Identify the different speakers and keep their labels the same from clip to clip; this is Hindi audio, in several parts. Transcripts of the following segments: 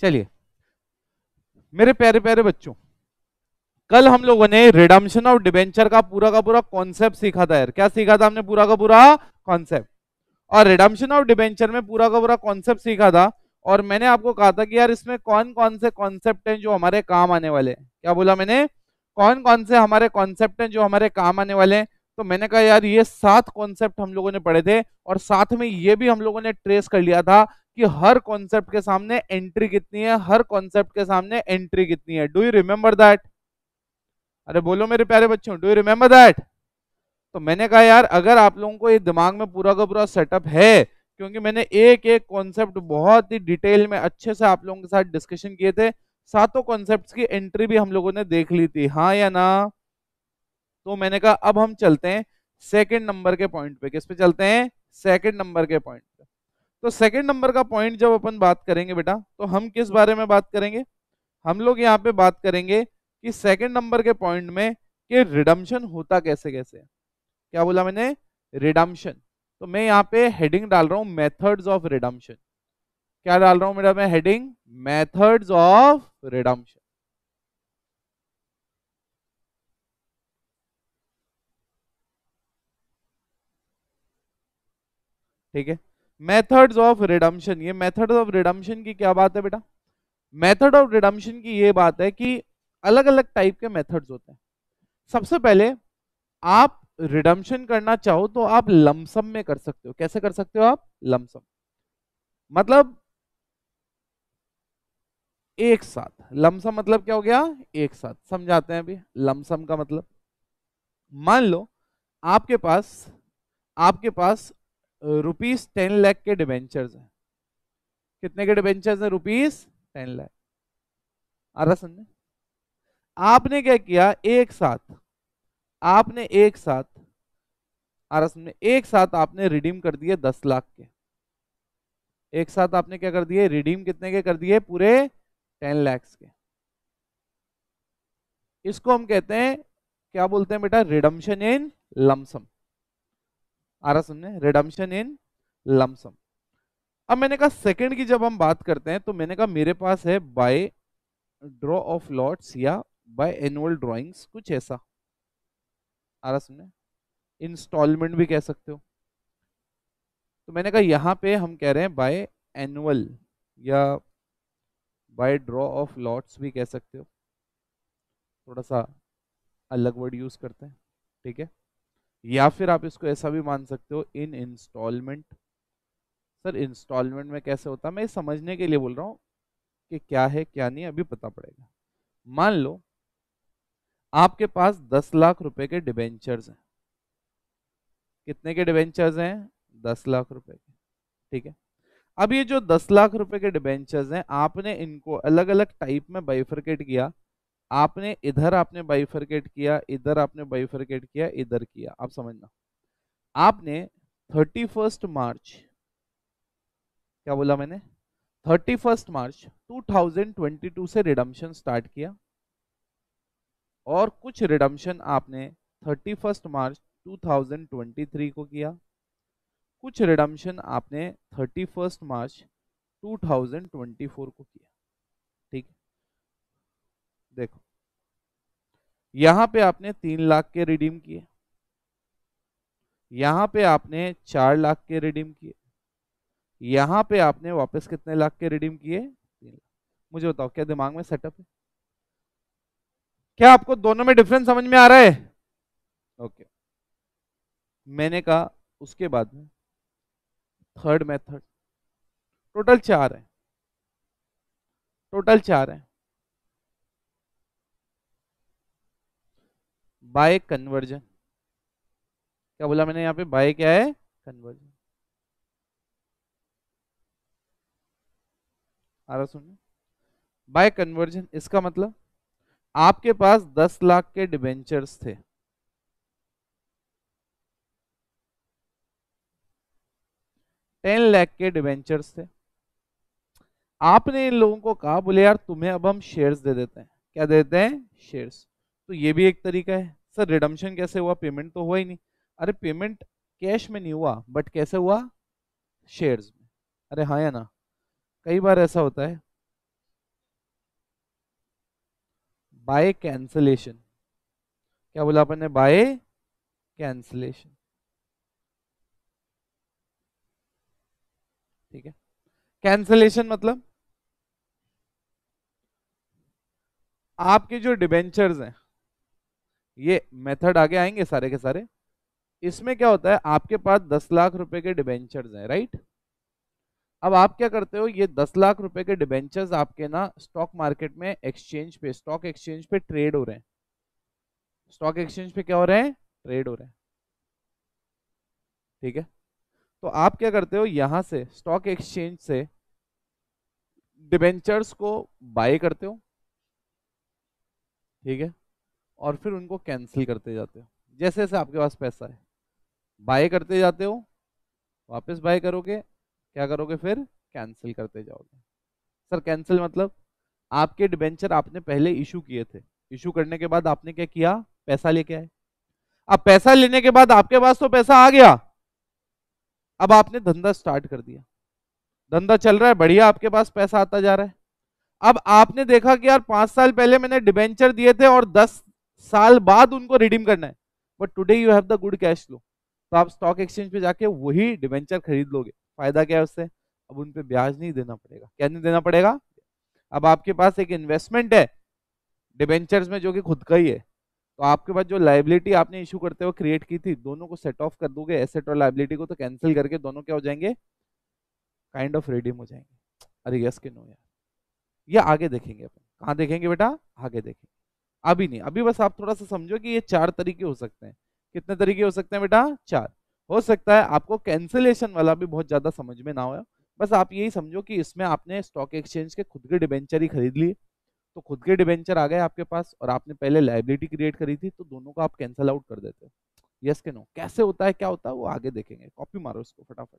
Speaker 1: चलिए मेरे प्यारे प्यारे बच्चों कल हम लोगों ने रिडम्शन ऑफ डिबेंचर का पूरा का पूरा कॉन्सेप्ट सीखा था यार क्या सीखा था हमने पूरा का पूरा कॉन्सेप्ट और रिडम्शन ऑफ डिबेंचर में पूरा का पूरा कॉन्सेप्ट सीखा था और मैंने आपको कहा था कि यार इसमें कौन कौन से कॉन्सेप्ट हैं जो हमारे काम आने वाले हैं क्या बोला मैंने कौन कौन से हमारे कॉन्सेप्ट हैं जो हमारे काम आने वाले हैं तो मैंने कहा यार ये सात कॉन्सेप्ट हम लोगों ने पढ़े थे और साथ में ये भी हम लोगों ने ट्रेस कर लिया था कि हर कॉन्सेप्ट के सामने एंट्री कितनी है हर कॉन्सेप्ट के सामने एंट्री कितनी है डू यू रिमेम्बर दैट अरे बोलो मेरे प्यारे बच्चों डू यू रिमेम्बर दैट तो मैंने कहा यार अगर आप लोगों को ये दिमाग में पूरा का पूरा सेटअप है क्योंकि मैंने एक एक कॉन्सेप्ट बहुत ही डिटेल में अच्छे से आप लोगों के साथ डिस्कशन किए थे सातों कॉन्सेप्ट्स की एंट्री भी हम लोगों ने देख ली थी हाँ या ना तो मैंने कहा अब हम चलते हैं सेकंड नंबर के पॉइंट पे किस पे चलते हैं सेकंड नंबर के पॉइंट तो सेकंड नंबर का पॉइंट जब अपन बात करेंगे बेटा तो हम किस बारे में बात करेंगे हम लोग यहाँ पे बात करेंगे कि सेकंड नंबर के पॉइंट में कि रिडम्शन होता कैसे कैसे क्या बोला मैंने रिडम्शन तो मैं यहाँ पे हेडिंग डाल रहा हूँ मेथड्स ऑफ रिडम्शन क्या डाल रहा हूँ मेरा मैं हेडिंग मैथड्स ऑफ रिडम्शन ठीक है मेथड्स ऑफ रिडम्शन ये मेथड्स ऑफ रिडम्शन की क्या बात है बेटा मेथड ऑफ रिडम्शन की ये बात है कि अलग अलग टाइप के मेथड्स होते हैं सबसे पहले आप रिडम्शन करना चाहो तो आप लमसम में कर सकते हो कैसे कर सकते हो आप लमसम मतलब एक साथ लमसम मतलब क्या हो गया एक साथ समझाते हैं अभी लमसम का मतलब मान लो आपके पास आपके पास रुपीज टेन लैख के डिबेंचर्स हैं कितने के डिबेंचर्स हैं रुपीज टेन लैख आ रहा समझ आपने क्या किया एक साथ आपने एक साथ आ रहा समझ एक साथ आपने रिडीम कर दिए दस लाख के एक साथ आपने क्या कर दिए रिडीम कितने के कर दिए पूरे टेन लैक्स के इसको हम कहते हैं क्या बोलते हैं बेटा रिडम्शन इन लमसम आ रहा सुनने रिडम्शन इन लमसम अब मैंने कहा सेकंड की जब हम बात करते हैं तो मैंने कहा मेरे पास है बाय ड्रॉ ऑफ लॉट्स या बाय एनुअल ड्राइंग्स कुछ ऐसा आ रहा सुनने इंस्टॉलमेंट भी कह सकते हो तो मैंने कहा यहाँ पे हम कह रहे हैं बाय एनुअल या बाय ड्रॉ ऑफ लॉट्स भी कह सकते हो थोड़ा सा अलग वर्ड यूज करते हैं ठीक है या फिर आप इसको ऐसा भी मान सकते हो इन इंस्टॉलमेंट सर इंस्टॉलमेंट में कैसे होता मैं समझने के लिए बोल रहा हूँ कि क्या है क्या नहीं अभी पता पड़ेगा मान लो आपके पास दस लाख रुपए के डिबेंचर्स हैं कितने के डिबेंचर्स हैं दस लाख रुपए के ठीक है अब ये जो दस लाख रुपए के डिबेंचर्स हैं आपने इनको अलग अलग टाइप में बाइफरकेट किया आपने इधर आपने बाइफरकेट किया इधर आपने बाइफरकेट किया इधर किया आप समझना आपने थर्टी फर्स्ट मार्च क्या बोला मैंने थर्टी फर्स्ट मार्च 2022 से रिडम्शन स्टार्ट किया और कुछ रिडम्शन आपने थर्टी फर्स्ट मार्च 2023 को किया कुछ रिडम्शन आपने थर्टी फर्स्ट मार्च 2024 को किया देखो यहां पे आपने तीन लाख के रिडीम किए यहां पे आपने चार लाख के रिडीम किए यहां पे आपने वापस कितने लाख के रिडीम किए मुझे बताओ क्या दिमाग में सेटअप है क्या आपको दोनों में डिफरेंस समझ में आ रहा है ओके okay. मैंने कहा उसके बाद में थर्ड मेथड टोटल चार है टोटल चार है बाय कन्वर्जन क्या बोला मैंने यहाँ पे बाय क्या है कन्वर्जन आ रहा सुनिए बाय कन्वर्जन इसका मतलब आपके पास दस लाख के डिबेंचर्स थे टेन लाख के डिबेंचर्स थे आपने इन लोगों को कहा बोले यार तुम्हें अब हम शेयर्स दे देते हैं क्या दे देते हैं शेयर्स तो ये भी एक तरीका है सर रिडम्शन कैसे हुआ पेमेंट तो हुआ ही नहीं अरे पेमेंट कैश में नहीं हुआ बट कैसे हुआ शेयर्स में अरे हाँ या ना कई बार ऐसा होता है बाय कैंसलेशन क्या बोला अपन ने बाय कैंसलेशन ठीक है कैंसलेशन मतलब आपके जो डिबेंचर्स हैं ये मेथड आगे आएंगे सारे के सारे इसमें क्या होता है आपके पास दस लाख रुपए के डिबेंचर्स हैं राइट अब आप क्या करते हो ये दस लाख रुपए के डिबेंचर्स आपके ना स्टॉक मार्केट में एक्सचेंज पे स्टॉक एक्सचेंज पे ट्रेड हो रहे हैं स्टॉक एक्सचेंज पे क्या हो रहे हैं ट्रेड हो रहे हैं ठीक है तो आप क्या करते हो यहां से स्टॉक एक्सचेंज से डिबेंचर्स को बाय करते हो ठीक है और फिर उनको कैंसिल करते जाते हो जैसे जैसे आपके पास पैसा है बाय करते जाते हो वापस बाय करोगे क्या करोगे फिर कैंसिल करते जाओगे सर कैंसिल मतलब आपके डिबेंचर आपने पहले इशू किए थे इशू करने के बाद आपने क्या किया पैसा लेके आए अब पैसा लेने के बाद आपके पास तो पैसा आ गया अब आपने धंधा स्टार्ट कर दिया धंधा चल रहा है बढ़िया आपके पास पैसा आता जा रहा है अब आपने देखा कि यार पांच साल पहले मैंने डिबेंचर दिए थे और दस साल बाद उनको रिडीम करना है but today you have the good cash flow तो आप स्टॉक एक्सचेंज पे जाके वही डिवेंचर खरीद लोगे फायदा क्या है उससे अब उन पर ब्याज नहीं देना पड़ेगा क्या नहीं देना पड़ेगा अब आपके पास एक इन्वेस्टमेंट है डिवेंचर्स में जो कि खुद का ही है तो आपके पास जो लाइबिलिटी आपने इशू करते हुए क्रिएट की थी दोनों को सेट ऑफ कर दोगे एसेट और लाइबिलिटी को तो कैंसिल करके दोनों क्या हो जाएंगे काइंड ऑफ रिडीम हो जाएंगे अरे यस के नो यार ये आगे देखेंगे अपन कहाँ देखेंगे बेटा आगे देखेंगे अभी नहीं अभी बस आप थोड़ा सा समझो कि ये चार तरीके हो सकते हैं कितने तरीके हो सकते हैं बेटा चार हो सकता है आपको कैंसिलेशन वाला भी बहुत ज्यादा समझ में ना हो बस आप यही समझो कि इसमें आपने स्टॉक एक्सचेंज के खुद के डिबेंचर ही खरीद लिए तो खुद के डिबेंचर आ गए आपके पास और आपने पहले लाइबिलिटी क्रिएट करी थी तो दोनों को आप कैंसिल आउट कर देते हो यस के नो कैसे होता है क्या होता है वो आगे देखेंगे कॉपी मारो इसको फटाफट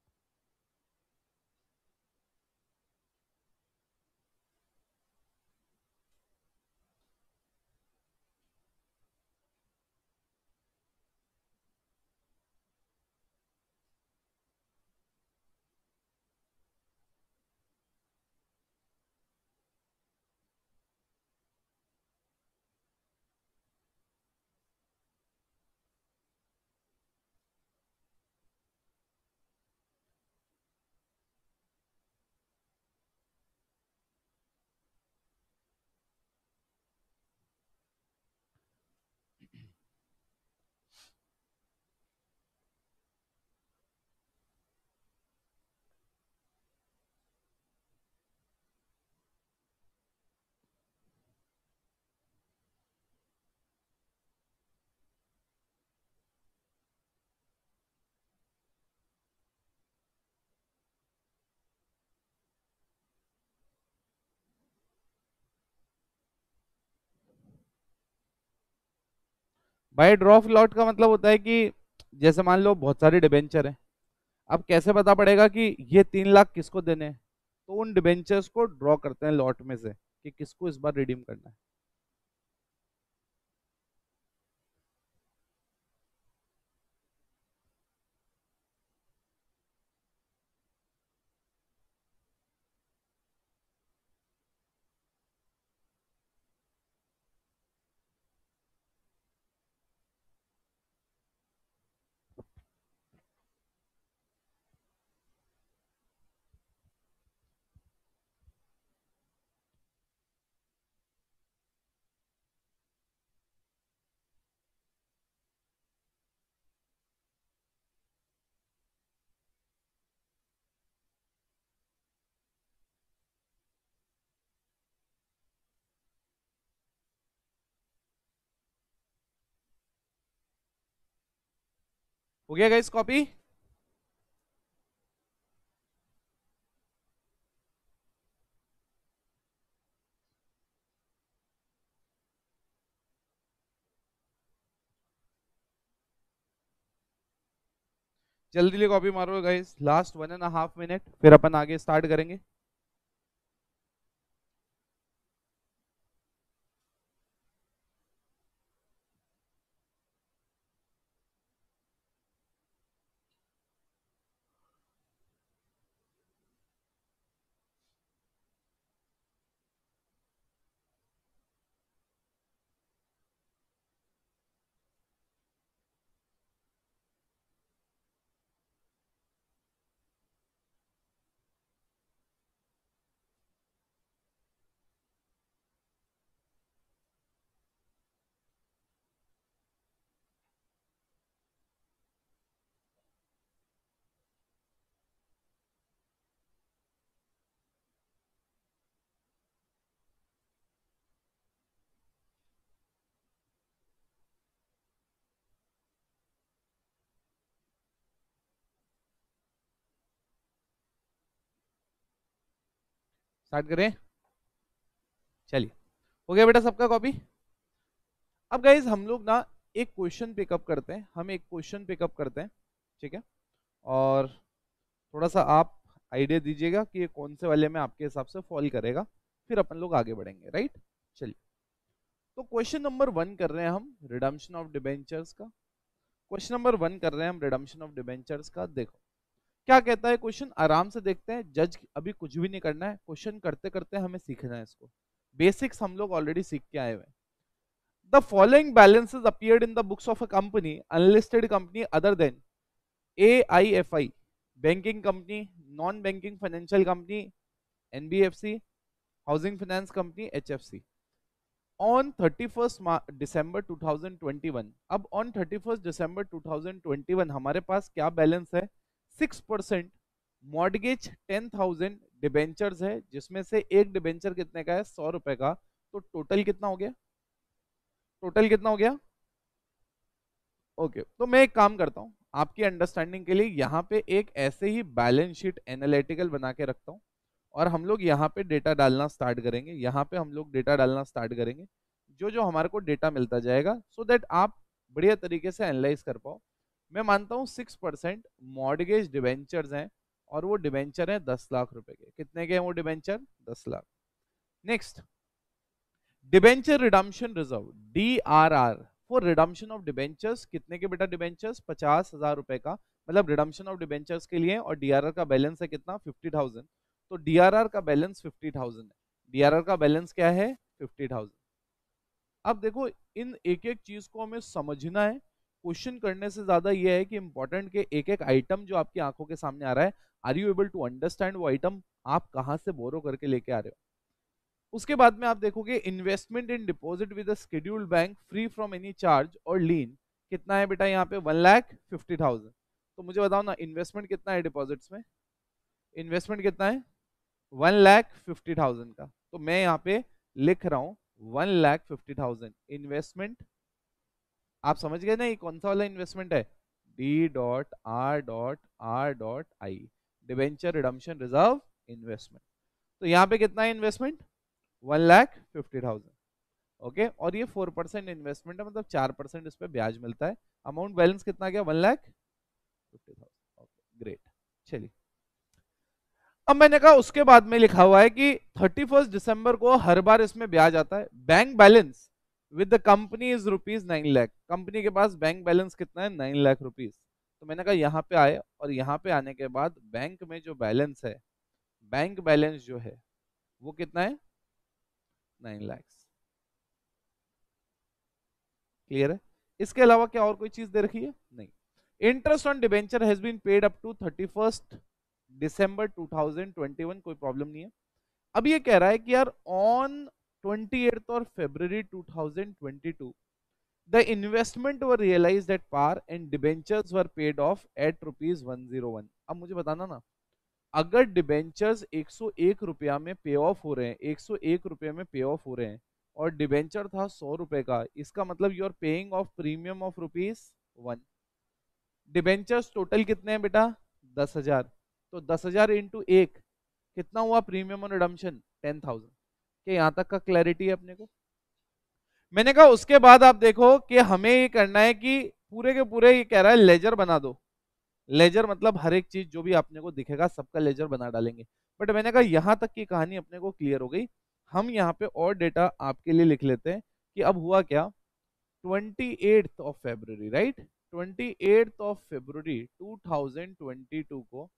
Speaker 1: बाई ड्रॉफ लॉट का मतलब होता है कि जैसे मान लो बहुत सारे डिबेंचर हैं अब कैसे पता पड़ेगा कि ये तीन लाख किसको देने हैं तो उन डिबेंचर्स को ड्रॉ करते हैं लॉट में से कि किसको इस बार रिडीम करना है हो गया गाइस कॉपी जल्दी लिए कॉपी मारो guys last one and half minute फिर अपन आगे स्टार्ट करेंगे स्टार्ट करें चलिए हो गया बेटा सबका कॉपी अब गाइज हम लोग ना एक क्वेश्चन पिकअप करते हैं हम एक क्वेश्चन पिकअप करते हैं ठीक है और थोड़ा सा आप आइडिया दीजिएगा कि ये कौन से वाले में आपके हिसाब से फॉल करेगा फिर अपन लोग आगे बढ़ेंगे राइट चलिए तो क्वेश्चन नंबर वन कर रहे हैं हम रिडम्शन ऑफ डिबेंचर्स का क्वेश्चन नंबर वन कर रहे हैं हम रिडम्शन ऑफ डिबेंचर्स का देखो क्या कहता है क्वेश्चन आराम से देखते हैं जज अभी कुछ भी नहीं करना है क्वेश्चन करते करते हमें सीखना है इसको बेसिक्स हम लोग ऑलरेडी सीख के आए हुए हैं the following balance appear in the books of a company unlisted company other than A I F I banking company non banking financial company N B F C housing finance company H F C on thirty first December two thousand twenty one अब on thirty first December two thousand twenty one हमारे पास क्या बैलेंस है six percent mortgage ten thousand debenture है जिसमें से एक डिबेंचर कितने का है सौ रुपए का तो टोटल कितना हो गया टोटल कितना हो गया ओके तो मैं एक काम करता हूँ आपकी अंडरस्टैंडिंग के लिए यहाँ पे एक ऐसे ही बैलेंस शीट एनालिटिकल बना के रखता हूँ और हम लोग यहाँ पे डेटा डालना स्टार्ट करेंगे यहाँ पे हम लोग डेटा डालना स्टार्ट करेंगे जो जो हमारे को डेटा मिलता जाएगा सो so देट आप बढ़िया तरीके से एनालाइज कर पाओ मैं मानता हूँ सिक्स परसेंट मॉडगेज डिवेंचर हैं और वो डिवेंचर हैं दस लाख रुपए के कितने के हैं वो डिवेंचर दस lakh next debenture redemption reserve D R R for redemption of debentures कितने के बेटा डिबेंचर्स पचास हजार रुपए का मतलब रिडम्शन ऑफ डिबेंचर्स के लिए और डीआरआर का बैलेंस है कितना फिफ्टी थाउजेंड तो डीआरआर का बैलेंस फिफ्टी थाउजेंड है डीआरआर का बैलेंस क्या है फिफ्टी थाउजेंड अब देखो इन एक एक चीज को हमें समझना है क्वेश्चन करने से ज्यादा यह है कि इंपॉर्टेंट के एक एक आइटम जो आपकी आंखों के सामने आ रहा है are you able to understand वो आइटम आप कहाँ से बोरो करके लेके आ रहे हो उसके बाद में आप देखोगे investment in deposit with scheduled bank free from any charge और लीन कितना है बेटा यहाँ पे वन लाख फिफ्टी थाउजेंड तो मुझे बताओ ना इन्वेस्टमेंट कितना है डिपॉजिट्स में इन्वेस्टमेंट कितना है वन लाख फिफ्टी थाउजेंड का तो मैं यहाँ पे लिख रहा हूँ one lakh fifty thousand investment आप समझ गए ना ये कौन सा वाला इन्वेस्टमेंट है D dot R dot R dot I debenture redemption reserve investment तो यहाँ पे कितना है investment one lakh fifty thousand okay और ये फोर परसेंट इन्वेस्टमेंट है मतलब चार परसेंट इस पर ब्याज मिलता है अमाउंट बैलेंस कितना गया one lakh fifty thousand okay great चलिए अब मैंने कहा उसके बाद में लिखा हुआ है कि थर्टी फर्स्ट दिसंबर को हर बार इसमें ब्याज आता है bank balance with the company is rupees nine lakh company के पास बैंक बैलेंस कितना है नाइन लाख रुपीज तो मैंने कहा यहाँ पे आए और यहाँ पे आने के बाद बैंक में जो बैलेंस है बैंक बैलेंस जो है वो कितना है नाइन लाख क्लियर है इसके अलावा क्या और कोई चीज दे रखी है नहीं interest on debenture has been paid up to thirty first December 2021 कोई प्रॉब्लम नहीं है अब ये कह रहा है कि यार ऑन ट्वेंटी और February 2022 the investment were realized at par and debentures were paid off at rupees 101 अब मुझे बताना ना अगर डिबेंचर्स 101 रुपया में पे ऑफ हो रहे हैं 101 रुपया में पे ऑफ हो रहे हैं और डिबेंचर था सौ रुपए का इसका मतलब you are paying off premium of rupees one debentures total कितने हैं बेटा दस हजार तो दस हजार इंटू एक कितना हुआ प्रीमियम और रिडम्शन टेन थाउजेंड क्या यहां तक का क्लैरिटी है अपने को मैंने कहा उसके बाद आप देखो कि हमें ये करना है कि पूरे के पूरे ये कह रहा है लेजर बना दो लेजर मतलब हर एक चीज जो भी आपने को दिखेगा सबका लेजर बना डालेंगे बट मैंने कहा यहां तक की कहानी अपने को क्लियर हो गई हम यहाँ पे और डेटा आपके लिए लिख लेते हैं कि अब हुआ क्या twenty of Feb right twenty of Feb 2022 को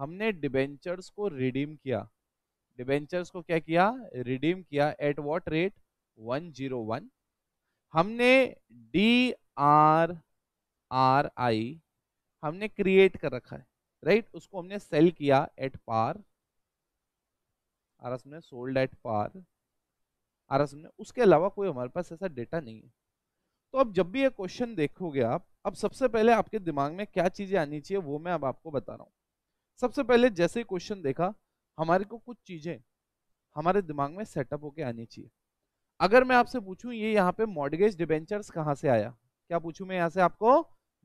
Speaker 1: हमने डिबेंचर्स को रिडीम किया डिबेंचर्स को क्या किया रिडीम किया एट वॉट रेट 101 हमने डी आर आर आई हमने क्रिएट कर रखा है राइट right? उसको हमने सेल किया एट पार आर एस में sold at par R S में उसके अलावा कोई हमारे पास ऐसा डेटा नहीं है तो अब जब भी ये क्वेश्चन देखोगे आप अब सबसे पहले आपके दिमाग में क्या चीजें आनी चाहिए वो मैं अब आपको बता रहा हूँ सबसे पहले जैसे ही क्वेश्चन देखा हमारे को कुछ चीजें हमारे दिमाग में सेटअप होके आनी चाहिए अगर मैं आपसे पूछूं ये यहाँ पे मॉडगेज डिबेंचर्स कहाँ से आया क्या पूछूं मैं यहाँ से आपको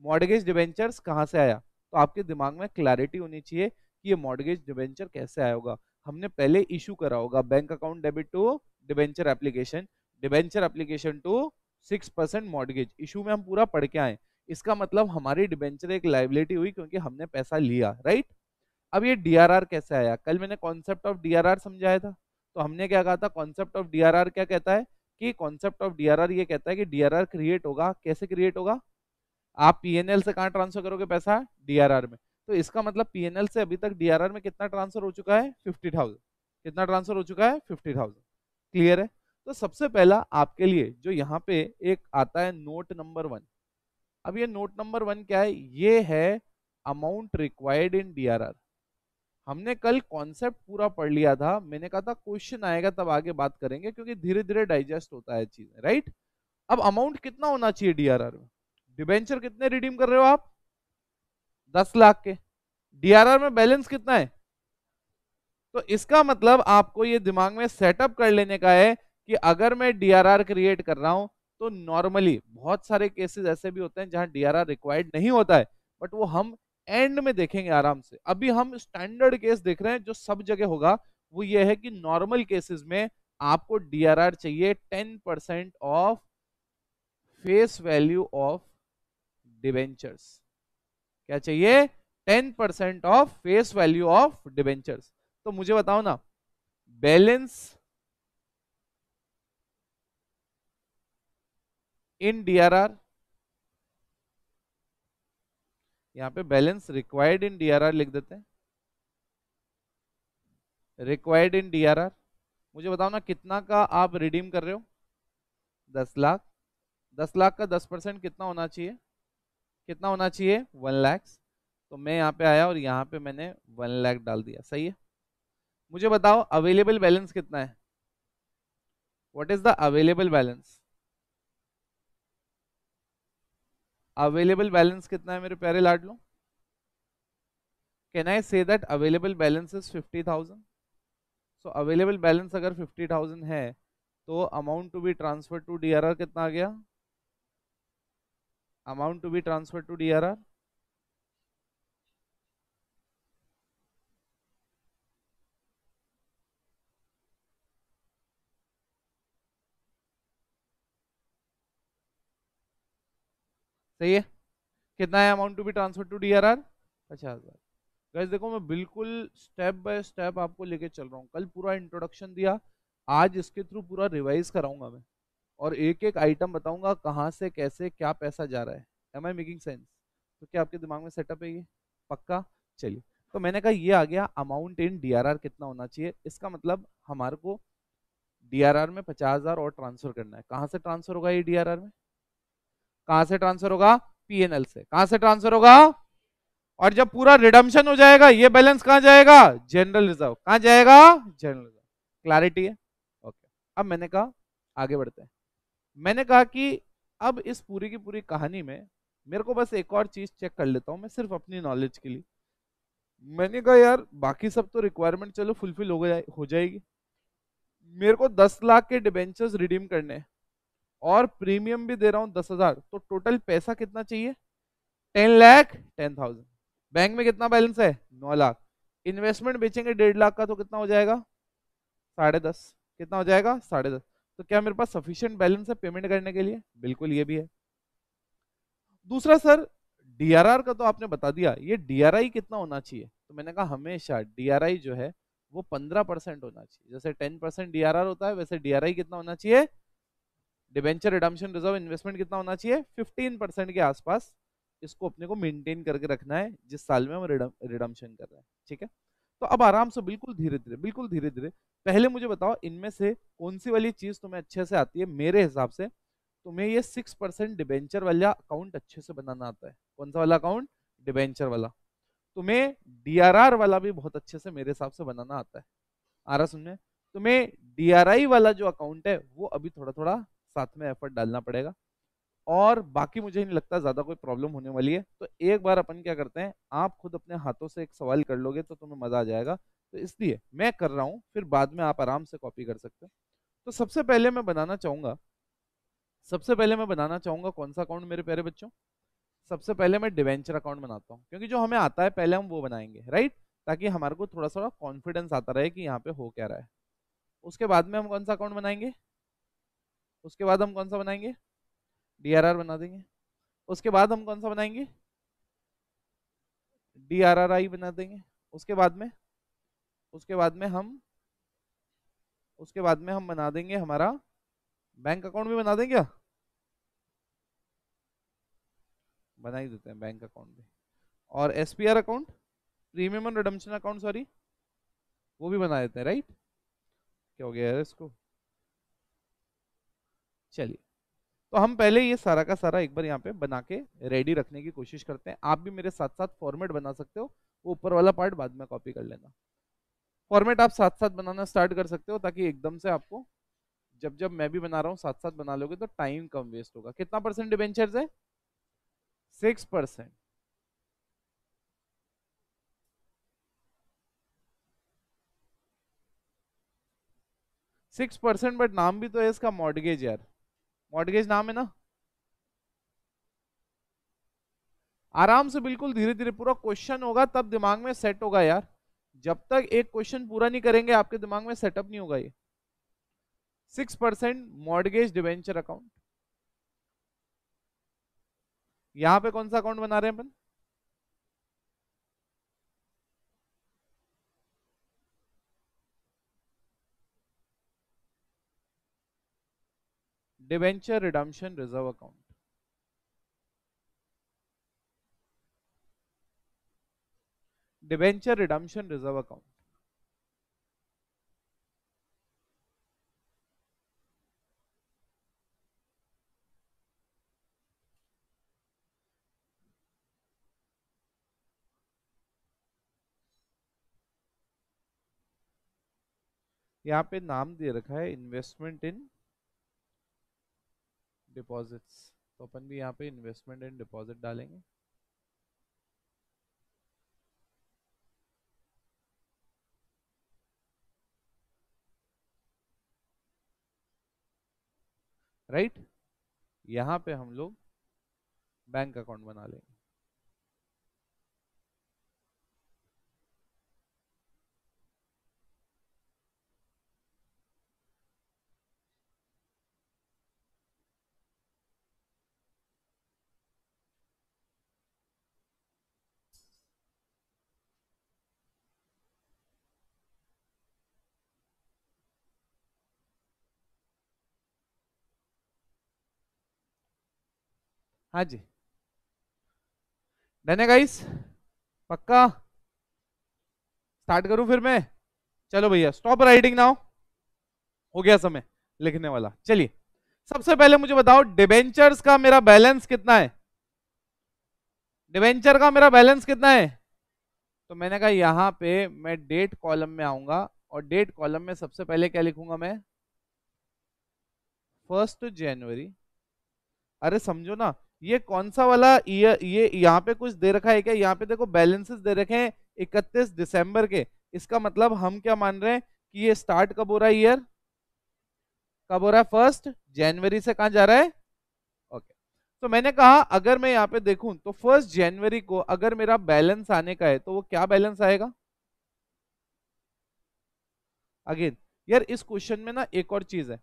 Speaker 1: मॉडगेज डिबेंचर्स कहाँ से आया तो आपके दिमाग में क्लैरिटी होनी चाहिए कि ये मॉडगेज डिबेंचर कैसे आया होगा हमने पहले इशू करा होगा bank account debit to debenture application debenture application to six percent mortgage issue में हम पूरा पढ़ के आए इसका मतलब हमारी डिबेंचर एक लाइबिलिटी हुई क्योंकि हमने पैसा लिया राइट अब ये डीआरआर कैसे आया कल मैंने कॉन्सेप्ट ऑफ डीआरआर समझाया था तो हमने क्या कहा था कॉन्सेप्ट ऑफ डीआरआर क्या कहता है कि कॉन्सेप्ट ऑफ डीआरआर ये कहता है कि डीआरआर क्रिएट होगा कैसे क्रिएट होगा आप पीएनएल से कहाँ ट्रांसफर करोगे पैसा डीआरआर में तो इसका मतलब पीएनएल से अभी तक डीआरआर में कितना ट्रांसफर हो चुका है फिफ्टी थाउजेंड कितना ट्रांसफर हो चुका है फिफ्टी थाउजेंड क्लियर है तो सबसे पहला आपके लिए जो यहाँ पे एक आता है नोट नंबर वन अब ये नोट नंबर वन क्या है ये है अमाउंट रिक्वायर्ड इन डीआरआर हमने कल कॉन्सेप्ट पूरा पढ़ लिया था मैंने कहा था क्वेश्चन आएगा तब आगे बात करेंगे क्योंकि धीरे धीरे डाइजेस्ट होता है चीज राइट अब अमाउंट कितना होना चाहिए डीआरआर में डिबेंचर कितने रिडीम कर रहे हो आप दस लाख के डीआरआर में बैलेंस कितना है तो इसका मतलब आपको ये दिमाग में सेटअप कर लेने का है कि अगर मैं डीआरआर क्रिएट कर रहा हूं तो नॉर्मली बहुत सारे केसेस ऐसे भी होते हैं जहां डीआरआर रिक्वायर्ड नहीं होता है बट वो हम एंड में देखेंगे आराम से अभी हम स्टैंडर्ड केस देख रहे हैं जो सब जगह होगा वो ये है कि नॉर्मल केसेस में आपको डीआरआर चाहिए 10 percent of face value of debentures क्या चाहिए 10 percent of face value of debentures तो मुझे बताओ ना बैलेंस इन डीआरआर यहाँ पे बैलेंस रिक्वायर्ड इन डीआरआर लिख देते हैं रिक्वायर्ड इन डीआरआर मुझे बताओ ना कितना का आप रिडीम कर रहे हो दस लाख दस लाख का दस परसेंट कितना होना चाहिए कितना होना चाहिए वन लैक्स तो मैं यहाँ पे आया और यहाँ पे मैंने वन लैख डाल दिया सही है मुझे बताओ अवेलेबल बैलेंस कितना है what is the available balance available balance कितना है मेरे प्यारे लाडलो can I say that available balance is fifty thousand so available balance अगर फिफ्टी थाउजेंड है तो amount to be transfer to D कितना आ गया amount to be transfer to D R R सही है कितना है amount to be transfer to D R R पचास हज़ार गैस देखो मैं बिल्कुल स्टेप बाय स्टेप आपको लेके चल रहा हूँ कल पूरा इंट्रोडक्शन दिया आज इसके थ्रू पूरा रिवाइज कराऊंगा मैं और एक एक आइटम बताऊंगा कहाँ से कैसे क्या पैसा जा रहा है एम आई मेकिंग सेंस तो क्या आपके दिमाग में सेटअप है ये पक्का चलिए तो मैंने कहा ये आ गया अमाउंट इन डी कितना होना चाहिए इसका मतलब हमारे को डी में पचास हज़ार और ट्रांसफ़र करना है कहाँ से ट्रांसफ़र होगा ये डी में कहां से ट्रांसफर होगा पीएनएल से कहां से ट्रांसफर होगा और जब पूरा रिडम्शन हो जाएगा ये बैलेंस कहां जाएगा जनरल रिजर्व कहां जाएगा जनरल रिजर्व क्लैरिटी है ओके अब मैंने कहा आगे बढ़ते हैं मैंने कहा कि अब इस पूरी की पूरी कहानी में मेरे को बस एक और चीज चेक कर लेता हूं मैं सिर्फ अपनी नॉलेज के लिए मैंने कहा यार बाकी सब तो रिक्वायरमेंट चलो फुलफिल हो जाए हो जाएगी मेरे को दस लाख के डिबेंचर्स रिडीम करने हैं और प्रीमियम भी दे रहा हूं दस हजार तो टोटल पैसा कितना चाहिए ten lakh ten thousand bank में कितना बैलेंस है नौ लाख इन्वेस्टमेंट बेचेंगे डेढ़ लाख का तो कितना हो जाएगा साढ़े दस कितना हो जाएगा साढ़े दस तो क्या मेरे पास सफिशियंट बैलेंस है पेमेंट करने के लिए बिल्कुल ये भी है दूसरा सर डीआरआर का तो आपने बता दिया ये डीआरआई कितना होना चाहिए तो मैंने कहा हमेशा डीआरआई जो है वो पंद्रह परसेंट होना चाहिए जैसे टेन परसेंट डीआरआर होता है वैसे डीआरआई कितना होना चाहिए डिवेंचर रिडम्शन रिजर्व इन्वेस्टमेंट कितना होना चाहिए फिफ्टीन परसेंट के आसपास इसको अपने को मेंटेन करके रखना है जिस साल में हम रिडम्शन कर रहे हैं ठीक है तो अब आराम से बिल्कुल धीरे धीरे बिल्कुल धीरे धीरे पहले मुझे बताओ इनमें से कौन सी वाली चीज तुम्हें अच्छे से आती है मेरे हिसाब से तुम्हें ये सिक्स परसेंट डिबेंचर वाला अकाउंट अच्छे से बनाना आता है कौन सा वाला अकाउंट डिबेंचर वाला तुम्हें डीआरआर वाला भी बहुत अच्छे से मेरे हिसाब से बनाना आता है आ रहा सुनने तुम्हें डीआरआई वाला जो अकाउंट है वो अभी थोड़ा थोड़ा साथ में एफर्ट डालना पड़ेगा और बाकी मुझे नहीं लगता ज़्यादा कोई प्रॉब्लम होने वाली है तो एक बार अपन क्या करते हैं आप खुद अपने हाथों से एक सवाल कर लोगे तो तुम्हें मज़ा आ जाएगा तो इसलिए मैं कर रहा हूँ फिर बाद में आप आराम से कॉपी कर सकते हो तो सबसे पहले मैं बनाना चाहूँगा सबसे पहले मैं बनाना चाहूँगा कौन सा अकाउंट मेरे प्यारे बच्चों सबसे पहले मैं डिवेंचर अकाउंट बनाता हूँ क्योंकि जो हमें आता है पहले हम वो बनाएंगे राइट ताकि हमारे को थोड़ा थोड़ा कॉन्फिडेंस आता रहे कि यहाँ पे हो क्या रहा है उसके बाद में हम कौन सा अकाउंट बनाएंगे उसके बाद हम कौन सा बनाएंगे आर बना देंगे उसके बाद हम कौन सा बनाएंगे डी आर आर आई बना देंगे उसके बाद में उसके बाद में हम उसके बाद में हम बना देंगे हमारा बैंक अकाउंट भी बना देंगे क्या बना ही देते हैं बैंक अकाउंट भी और S P R account premium and redemption account sorry वो भी बना देते हैं राइट क्या हो गया यार इसको चलिए तो हम पहले ये सारा का सारा एक बार यहाँ पे बना के रेडी रखने की कोशिश करते हैं आप भी मेरे साथ साथ फॉर्मेट बना सकते हो वो ऊपर वाला पार्ट बाद में कॉपी कर लेना फॉर्मेट आप साथ साथ बनाना स्टार्ट कर सकते हो ताकि एकदम से आपको जब जब मैं भी बना रहा हूँ साथ साथ बना लोगे तो टाइम कम वेस्ट होगा कितना परसेंट डिवेंचर है six percent six percent but नाम भी तो है इसका मॉडगेज यार मॉडगेज नाम है ना आराम से बिल्कुल धीरे धीरे पूरा क्वेश्चन होगा तब दिमाग में सेट होगा यार जब तक एक क्वेश्चन पूरा नहीं करेंगे आपके दिमाग में सेटअप नहीं होगा ये six percent mortgage debenture account यहां पे कौन सा अकाउंट बना रहे हैं अपन debenture redemption reserve account debenture redemption reserve account यहां पे नाम दे रखा है इन्वेस्टमेंट इन डिपॉजिट्स तो अपन भी यहाँ पे इन्वेस्टमेंट एंड डिपॉजिट डालेंगे राइट right? यहाँ पे हम लोग बैंक अकाउंट बना लेंगे हाँ जी डन है गाइस पक्का स्टार्ट करूं फिर मैं चलो भैया स्टॉप राइटिंग नाउ हो गया समय लिखने वाला चलिए सबसे पहले मुझे बताओ डिबेंचर्स का मेरा बैलेंस कितना है डिबेंचर का मेरा बैलेंस कितना है तो मैंने कहा यहां पे मैं डेट कॉलम में आऊंगा और डेट कॉलम में सबसे पहले क्या लिखूंगा मैं फर्स्ट जनवरी अरे समझो ना ये कौन सा वाला ये ये यहाँ पे कुछ दे रखा है क्या यहाँ पे देखो बैलेंसेस दे रखे हैं इकतीस दिसंबर के इसका मतलब हम क्या मान रहे हैं कि ये स्टार्ट कब हो रहा है ईयर कब हो रहा है फर्स्ट जनवरी से कहा जा रहा है ओके तो मैंने कहा अगर मैं यहाँ पे देखू तो फर्स्ट जनवरी को अगर मेरा बैलेंस आने का है तो वो क्या बैलेंस आएगा अगेन यार इस क्वेश्चन में ना एक और चीज है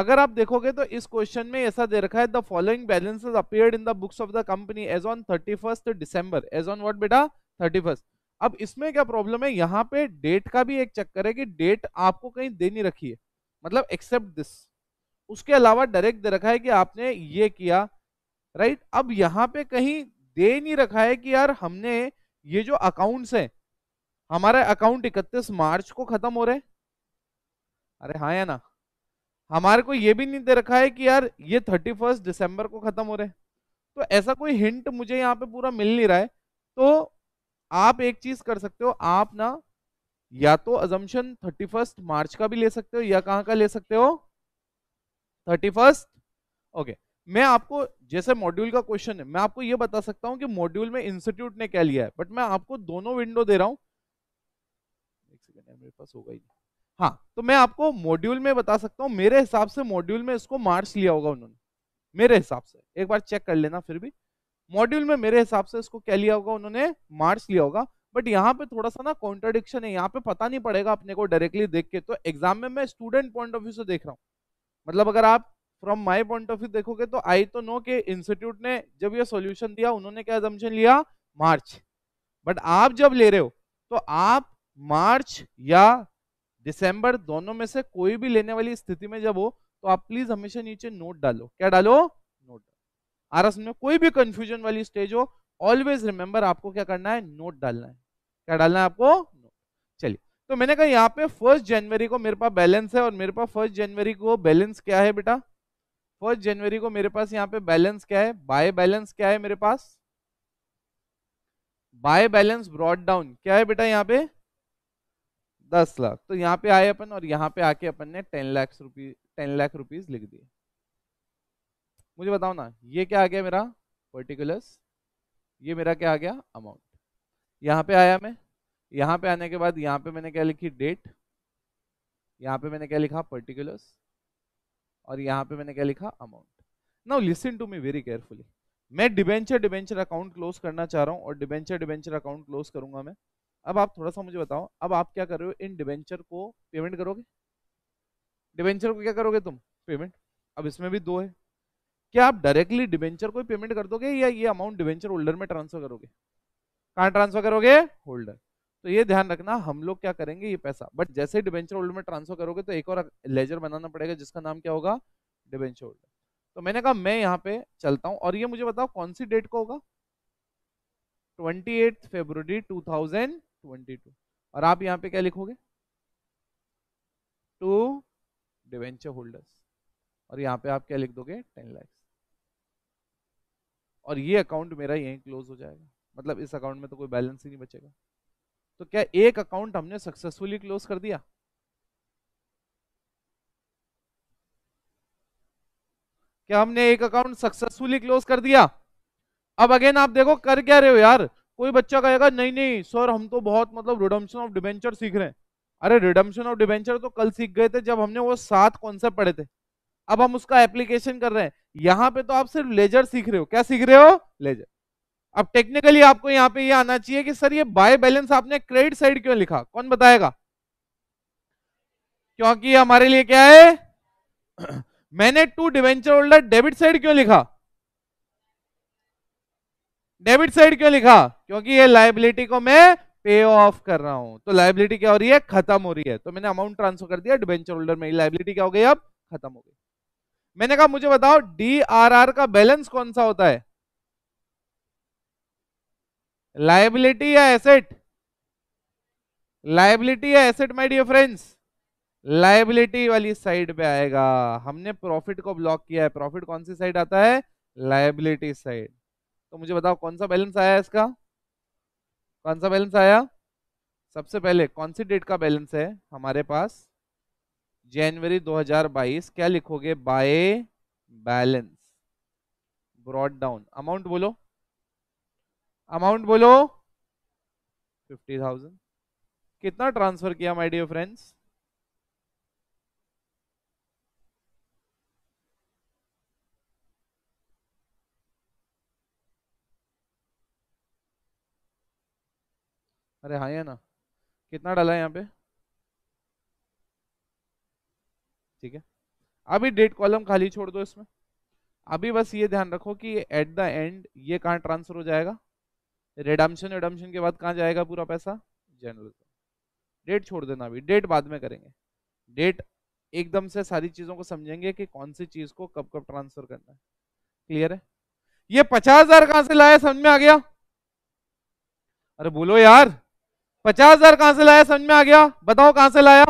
Speaker 1: अगर आप देखोगे तो इस क्वेश्चन में ऐसा दे रखा है the following balance appear in the books of the company as on thirty first December as on what बेटा थर्टी फर्स्ट अब इसमें क्या प्रॉब्लम है यहाँ पे डेट का भी एक चक्कर है कि डेट आपको कहीं दे नहीं रखी है मतलब एक्सेप्ट दिस उसके अलावा डायरेक्ट दे रखा है कि आपने ये किया राइट अब यहाँ पे कहीं दे नहीं रखा है कि यार हमने ये जो अकाउंट्स है हमारा अकाउंट इकतीस मार्च को खत्म हो रहे अरे हाँ या ना हमारे को ये भी नहीं दे रखा है कि यार ये थर्टी फर्स्ट दिसंबर को खत्म हो रहे हैं तो ऐसा कोई हिंट मुझे यहाँ पे पूरा मिल नहीं रहा है तो आप एक चीज कर सकते हो आप ना या तो अजम्पन थर्टी फर्स्ट मार्च का भी ले सकते हो या कहाँ का ले सकते हो थर्टी फर्स्ट ओके मैं आपको जैसे मॉड्यूल का क्वेश्चन है मैं आपको ये बता सकता हूँ कि मॉड्यूल में इंस्टीट्यूट ने क्या लिया है बट मैं आपको दोनों विंडो दे रहा हूँ एक सेकेंड मेरे पास होगा ही हाँ तो मैं आपको मॉड्यूल में बता सकता हूँ मेरे हिसाब से मॉड्यूल में इसको मार्च लिया होगा उन्होंने मेरे हिसाब से एक बार चेक कर लेना फिर भी मॉड्यूल में मेरे हिसाब से इसको क्या लिया होगा उन्होंने मार्च लिया होगा बट यहाँ पे थोड़ा सा ना कॉन्ट्राडिक्शन है यहाँ पे पता नहीं पड़ेगा अपने को डायरेक्टली देख के तो एग्जाम में मैं स्टूडेंट पॉइंट ऑफ व्यू से देख रहा हूँ मतलब अगर आप from my point of view देखोगे तो आई तो नो के इंस्टीट्यूट ने जब ये सोल्यूशन दिया उन्होंने क्या एजम्पन लिया मार्च बट आप जब ले रहे हो तो आप मार्च या दिसंबर दोनों में से कोई भी लेने वाली स्थिति में जब हो तो आप प्लीज हमेशा नीचे नोट डालो क्या डालो नोट डालो आरस में कोई भी कंफ्यूजन वाली स्टेज हो ऑलवेज रिमेंबर आपको क्या करना है नोट डालना है क्या डालना है आपको चलिए तो मैंने कहा यहाँ पे फर्स्ट जनवरी को मेरे पास बैलेंस है और मेरे पास फर्स्ट जनवरी को बैलेंस क्या है बेटा फर्स्ट जनवरी को मेरे पास यहाँ पे बैलेंस क्या है बाय बैलेंस क्या है मेरे पास बाय बैलेंस ब्रॉड डाउन क्या है बेटा यहाँ पे दस लाख तो यहाँ पे आए अपन और यहाँ पे आके अपन ने ten lakh rupees ten lakh rupees लिख दिए मुझे बताओ ना ये क्या आ गया मेरा पर्टिकुलर्स ये मेरा क्या आ गया अमाउंट यहाँ पे आया मैं यहाँ पे आने के बाद यहाँ पे मैंने क्या लिखी डेट यहाँ पे मैंने क्या लिखा पर्टिकुलर्स और यहाँ पे मैंने क्या लिखा amount now listen to me very carefully मैं डिबेंचर डिबेंचर अकाउंट क्लोज करना चाह रहा हूँ और डिबेंचर डिबेंचर अकाउंट क्लोज करूंगा मैं अब आप थोड़ा सा मुझे बताओ अब आप क्या कर रहे हो इन डिवेंचर को पेमेंट करोगे डिवेंचर को क्या करोगे तुम पेमेंट अब इसमें भी दो है क्या आप डायरेक्टली डिवेंचर को पेमेंट कर दोगे या ये अमाउंट डिवेंचर होल्डर में ट्रांसफर करोगे कहाँ ट्रांसफर करोगे होल्डर तो ये ध्यान रखना हम लोग क्या करेंगे ये पैसा बट जैसे डिवेंचर होल्डर में ट्रांसफर करोगे तो एक और लेजर बनाना पड़ेगा जिसका नाम क्या होगा डिवेंचर होल्डर तो मैंने कहा मैं यहाँ पे चलता हूँ और ये मुझे बताओ कौन सी डेट को होगा twenty eight Feb two thousand twenty two और आप यहाँ पे क्या लिखोगे टू डिवेंचर होल्डर्स और यहाँ पे आप क्या लिख दोगे टेन लैक्स और ये अकाउंट मेरा यहीं क्लोज हो जाएगा मतलब इस अकाउंट में तो कोई बैलेंस ही नहीं बचेगा तो क्या एक अकाउंट हमने सक्सेसफुली क्लोज कर दिया क्या हमने एक अकाउंट सक्सेसफुली क्लोज कर दिया अब अगेन आप देखो कर क्या रहे हो यार कोई बच्चा कहेगा नहीं नहीं सर हम तो बहुत मतलब रिडम्पशन ऑफ डिवेंचर सीख रहे हैं अरे रिडम्पशन ऑफ डिवेंचर तो कल सीख गए थे जब हमने वो सात कॉन्सेप्ट पढ़े थे अब हम उसका एप्लीकेशन कर रहे हैं यहाँ पे तो आप सिर्फ लेजर सीख रहे हो क्या सीख रहे हो लेजर अब टेक्निकली आपको यहाँ पे ये यह आना चाहिए कि सर ये बाय बैलेंस आपने क्रेडिट साइड क्यों लिखा कौन बताएगा क्योंकि हमारे लिए क्या है मैंने to debenture holder debit side क्यों लिखा डेबिट साइड क्यों लिखा क्योंकि ये लाइबिलिटी को मैं पे ऑफ कर रहा हूं तो लाइबिलिटी क्या हो रही है खत्म हो रही है तो मैंने अमाउंट ट्रांसफर कर दिया डिबेंचर होल्डर में लाइबिलिटी क्या हो गई अब खत्म हो गई मैंने कहा मुझे बताओ आर का बैलेंस कौन सा होता है लाइबिलिटी या एसेट लाइबिलिटी या asset my dear friends liability वाली साइड पे आएगा हमने प्रॉफिट को ब्लॉक किया है प्रॉफिट कौन सी साइड आता है लाइबिलिटी साइड तो मुझे बताओ कौन सा बैलेंस आया इसका कौन सा बैलेंस आया सबसे पहले कौन सी डेट का बैलेंस है हमारे पास जनवरी 2022 क्या लिखोगे by balance brought down amount बोलो अमाउंट बोलो फिफ्टी थाउजेंड कितना ट्रांसफर किया माय डियर फ्रेंड्स अरे हाँ है ना कितना डाला है यहाँ पे ठीक है अभी डेट कॉलम खाली छोड़ दो इसमें अभी बस ये ध्यान रखो कि एट द एंड ये कहाँ ट्रांसफर हो जाएगा रिडम्शन रिडम्शन के बाद कहाँ जाएगा पूरा पैसा जनरल डेट छोड़ देना अभी डेट बाद में करेंगे डेट एकदम से सारी चीजों को समझेंगे कि कौन सी चीज को कब कब ट्रांसफर करना है क्लियर है ये पचास हजार कहां से लाया समझ में आ गया अरे बोलो यार पचास हजार कहां से लाया समझ में आ गया बताओ कहां से लाया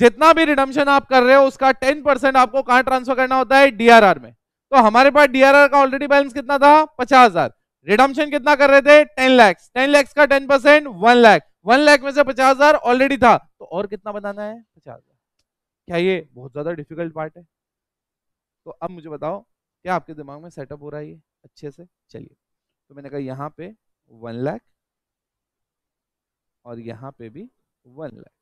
Speaker 1: जितना भी रिडम्शन आप कर रहे हो उसका टेन परसेंट आपको कहां ट्रांसफर करना होता है डीआरआर में तो हमारे पास डीआरआर का ऑलरेडी बैलेंस कितना था पचास हजार रिडम्शन कितना कर रहे थे टेन लैक्स टेन लैक्स का ten percent one lakh one lakh में से पचास हजार ऑलरेडी था तो और कितना बनाना है पचास हजार क्या ये बहुत ज्यादा डिफिकल्ट पार्ट है तो अब मुझे बताओ क्या आपके दिमाग में सेटअप हो रहा है अच्छे से चलिए तो मैंने कहा यहाँ पे वन लैख और यहां पे भी वन लैख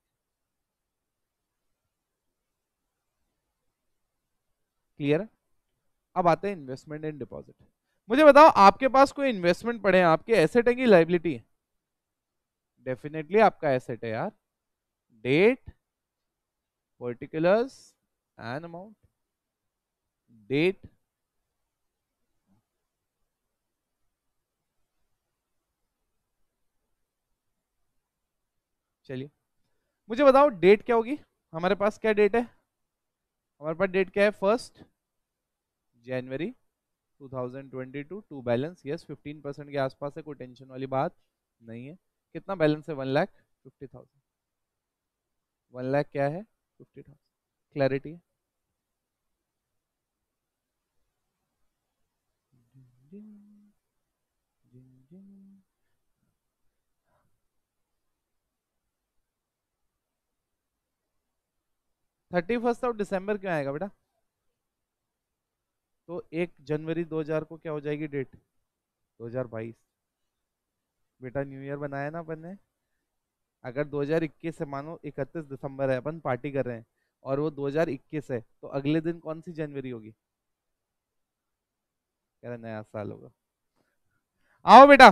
Speaker 1: क्लियर अब आते हैं इन्वेस्टमेंट एंड डिपॉजिट मुझे बताओ आपके पास कोई इन्वेस्टमेंट पड़े हैं आपके एसेट है कि लाइबिलिटी है डेफिनेटली आपका एसेट है यार date particulars an amount date चलिए मुझे बताओ डेट क्या होगी हमारे पास क्या डेट है हमारे पास डेट क्या है first January 2022 to balance yes 15 percent के आसपास है कोई टेंशन वाली बात नहीं है कितना बैलेंस है one lakh fifty thousand one lakh क्या है फिफ्टी थाउजेंड क्लैरिटी है थर्टी फर्स्ट ऑफ डिसम्बर क्यों आएगा बेटा तो एक जनवरी 2000 को क्या हो जाएगी डेट 2022 बेटा न्यू ईयर बनाया ना अपन ने अगर 2021 से मानो 31 दिसंबर है अपन पार्टी कर रहे हैं और वो 2021 है तो अगले दिन कौन सी जनवरी होगी कह रहे नया साल होगा आओ बेटा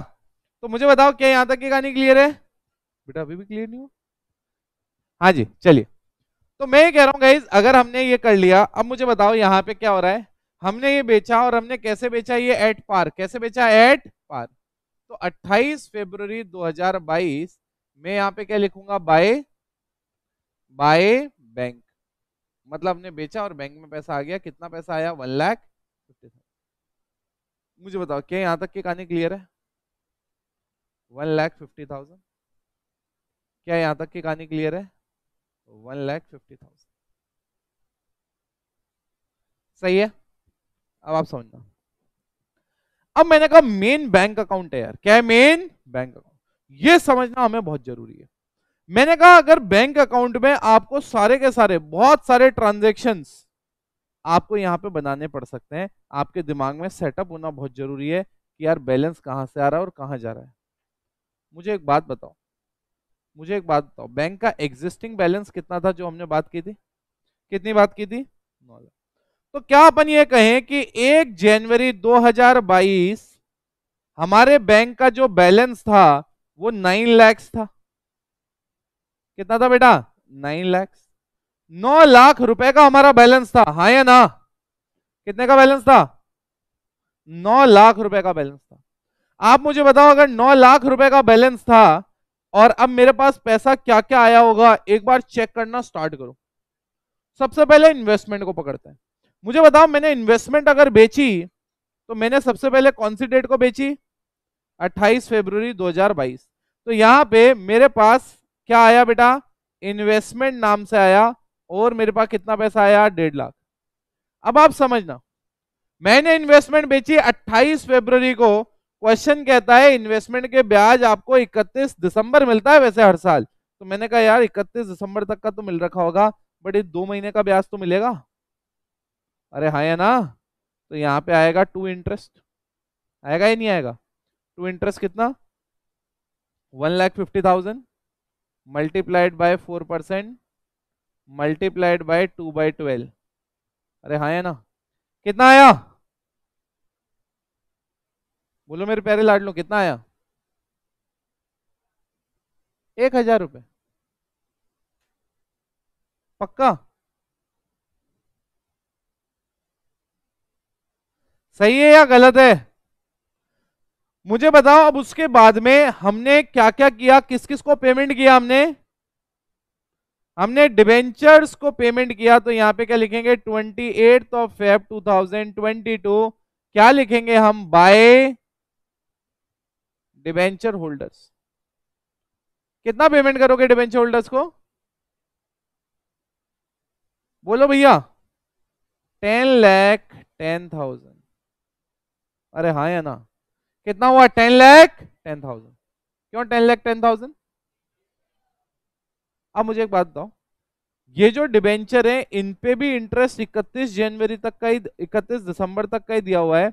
Speaker 1: तो मुझे बताओ क्या यहाँ तक की कहानी क्लियर है बेटा अभी भी क्लियर नहीं हो हाँ जी चलिए तो मैं ये कह रहा हूँ गाइज अगर हमने ये कर लिया अब मुझे बताओ यहाँ पे क्या हो रहा है हमने ये बेचा और हमने कैसे बेचा ये एट पार कैसे बेचा एट पार तो 28 फरवरी 2022 मैं यहाँ पे क्या लिखूंगा बाय बाय बैंक मतलब हमने बेचा और बैंक में पैसा आ गया कितना पैसा आया वन लैख फिफ्टी थाउजेंड मुझे बताओ क्या यहाँ तक की कहानी क्लियर है वन लाख फिफ्टी थाउजेंड क्या यहाँ तक की कहानी क्लियर है तो वन लैख फिफ्टी थाउजेंड सही है अब आप समझना अब मैंने कहा मेन बैंक अकाउंट है यार क्या है मेन बैंक अकाउंट ये समझना हमें बहुत जरूरी है मैंने कहा अगर बैंक अकाउंट में आपको सारे के सारे बहुत सारे ट्रांजेक्शन्स आपको यहां पे बनाने पड़ सकते हैं आपके दिमाग में सेटअप होना बहुत जरूरी है कि यार बैलेंस कहां से आ रहा है और कहां जा रहा है मुझे एक बात बताओ मुझे एक बात बताओ बैंक का एग्जिस्टिंग बैलेंस कितना था जो हमने बात की थी कितनी बात की थी नौ तो क्या अपन ये कहें कि एक जनवरी 2022 हमारे बैंक का जो बैलेंस था वो नाइन लैक्स था कितना था बेटा नाइन लैक्स नौ लाख रुपए का हमारा बैलेंस था हा या ना कितने का बैलेंस था नौ लाख रुपए का बैलेंस था आप मुझे बताओ अगर नौ लाख रुपए का बैलेंस था और अब मेरे पास पैसा क्या क्या आया होगा एक बार चेक करना स्टार्ट करो सबसे पहले इन्वेस्टमेंट को पकड़ते हैं मुझे बताओ मैंने इन्वेस्टमेंट अगर बेची तो मैंने सबसे पहले कौन सी डेट को बेची 28 फरवरी 2022 तो यहाँ पे मेरे पास क्या आया बेटा इन्वेस्टमेंट नाम से आया और मेरे पास कितना पैसा आया डेढ़ लाख अब आप समझना मैंने इन्वेस्टमेंट बेची 28 फरवरी को क्वेश्चन कहता है इन्वेस्टमेंट के ब्याज आपको 31 दिसंबर मिलता है वैसे हर साल तो मैंने कहा यार 31 दिसंबर तक का तो मिल रखा होगा बट ये दो महीने का ब्याज तो मिलेगा अरे हाँ है ना तो यहाँ पे आएगा टू इंटरेस्ट आएगा ही नहीं आएगा टू इंटरेस्ट कितना one lakh fifty thousand multiplied by four percent multiplied by two by twelve अरे हाँ है ना कितना आया बोलो मेरे प्यारे लाड लो कितना आया एक हजार रुपये पक्का सही है या गलत है मुझे बताओ अब उसके बाद में हमने क्या क्या किया किस किस को पेमेंट किया हमने हमने डिबेंचर्स को पेमेंट किया तो यहां पे क्या लिखेंगे twenty eight of Feb to क्या लिखेंगे हम बाय डिवेंचर होल्डर्स कितना पेमेंट करोगे डिवेंचर होल्डर्स को बोलो भैया टेन लैख टेन थाउजेंड अरे हाँ या ना कितना हुआ टेन लैख टेन थाउजेंड क्यों टेन लैख टेन थाउजेंड अब मुझे एक बात बताओ ये जो डिबेंचर है इन पे भी इंटरेस्ट 31 जनवरी तक का ही 31 दिसंबर तक का ही दिया हुआ है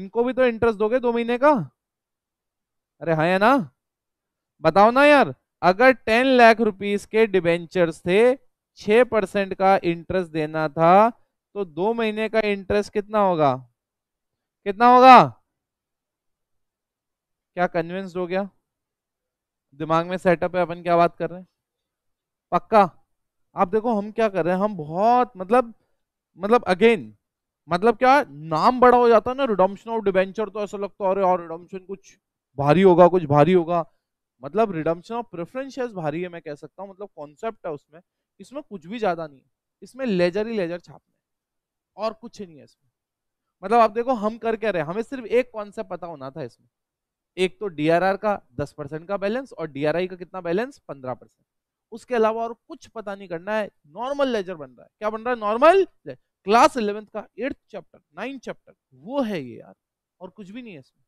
Speaker 1: इनको भी तो इंटरेस्ट दोगे दो महीने का अरे हाँ है ना बताओ ना यार अगर टेन लाख रुपीस के डिबेंचर्स थे छह परसेंट का इंटरेस्ट देना था तो दो महीने का इंटरेस्ट कितना होगा कितना होगा क्या कन्विंस्ड हो गया दिमाग में सेटअप है अपन क्या बात कर रहे हैं पक्का आप देखो हम क्या कर रहे हैं हम बहुत मतलब मतलब अगेन मतलब क्या नाम बड़ा हो जाता है ना रिडम्शन ऑफ डिबेंचर तो ऐसा लगता है अरे और रिडम्शन कुछ भारी होगा कुछ भारी होगा मतलब रिडम्पशन ऑफ प्रेफरेंस शेयर भारी है मैं कह सकता हूँ मतलब कॉन्सेप्ट है उसमें इसमें कुछ भी ज्यादा नहीं है इसमें लेजर ही लेजर छापना और कुछ नहीं है इसमें मतलब आप देखो हम कर क्या रहे हमें सिर्फ एक कॉन्सेप्ट पता होना था इसमें एक तो डीआरआर का दस परसेंट का बैलेंस और डीआरआई का कितना बैलेंस पंद्रह परसेंट उसके अलावा और कुछ पता नहीं करना है नॉर्मल लेजर बन रहा है क्या बन रहा है नॉर्मल क्लास इलेवेंथ का एट्थ चैप्टर नाइन्थ चैप्टर वो है ये यार और कुछ भी नहीं है इसमें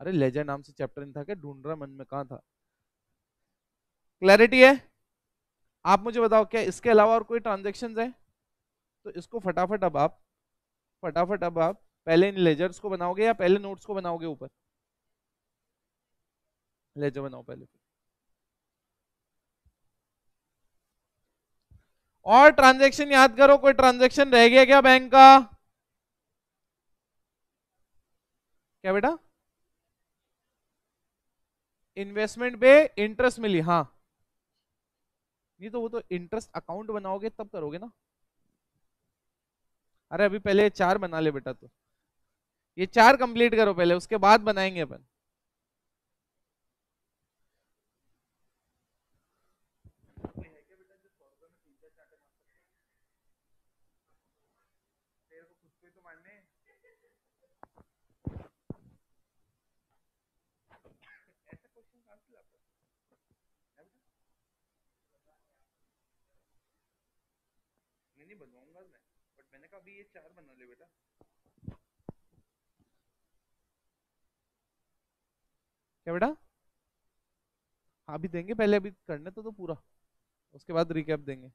Speaker 1: अरे लेजेंड नाम से चैप्टर नहीं था क्या ढूंढ रहा मन में कहा था क्लैरिटी है आप मुझे बताओ क्या इसके अलावा और कोई ट्रांजेक्शन है तो इसको फटाफट अब आप फटाफट अब आप पहले इन लेजर्स को बनाओगे या पहले नोट्स को बनाओगे ऊपर लेजर बनाओ पहले और ट्रांजेक्शन याद करो कोई ट्रांजेक्शन रह गया क्या बैंक का क्या बेटा इन्वेस्टमेंट पे इंटरेस्ट मिली हाँ नहीं तो वो तो इंटरेस्ट अकाउंट बनाओगे तब करोगे ना अरे अभी पहले चार बना ले बेटा तो ये चार कंप्लीट करो पहले उसके बाद बनाएंगे अपन मैं नहीं बनवाऊंगा मैं बट मैंने कहा अभी ये चार बना ले बेटा क्या बेटा हाँ अभी देंगे पहले अभी करने तो, तो पूरा उसके बाद रिकैप देंगे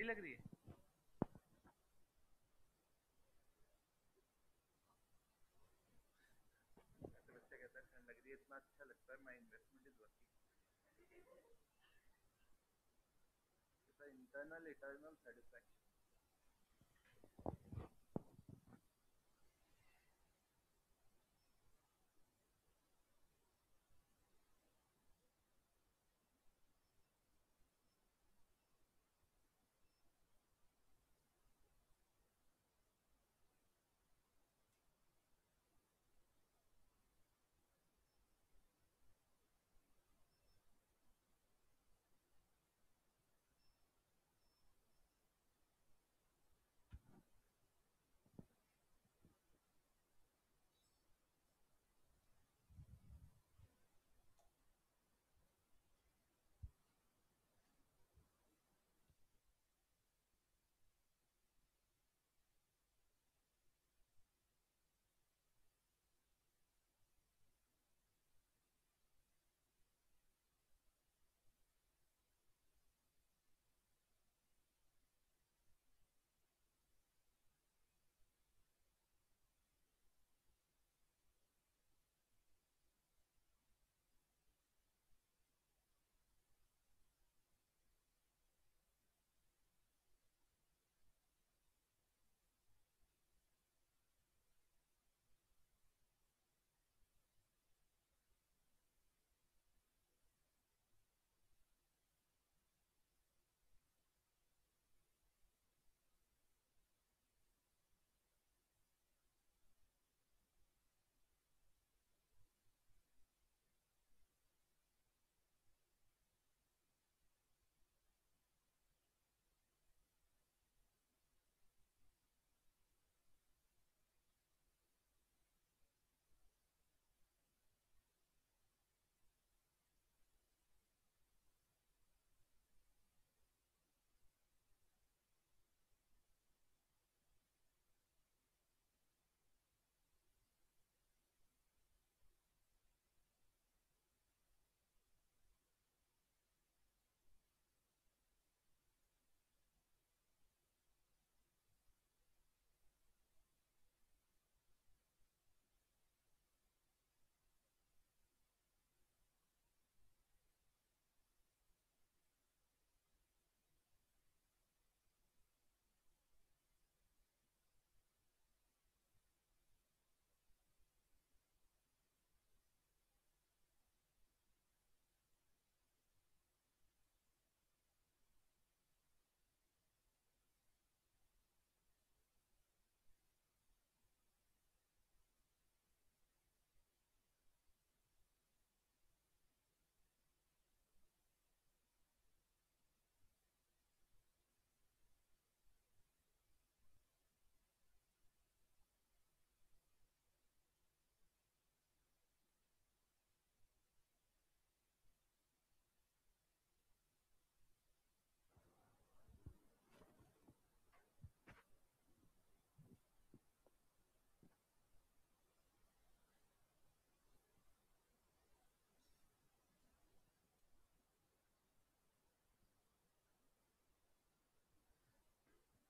Speaker 1: ठंडी लग रही है इतना अच्छा लगता है इंटरनल इंटरनल सेटिस्फेक्शन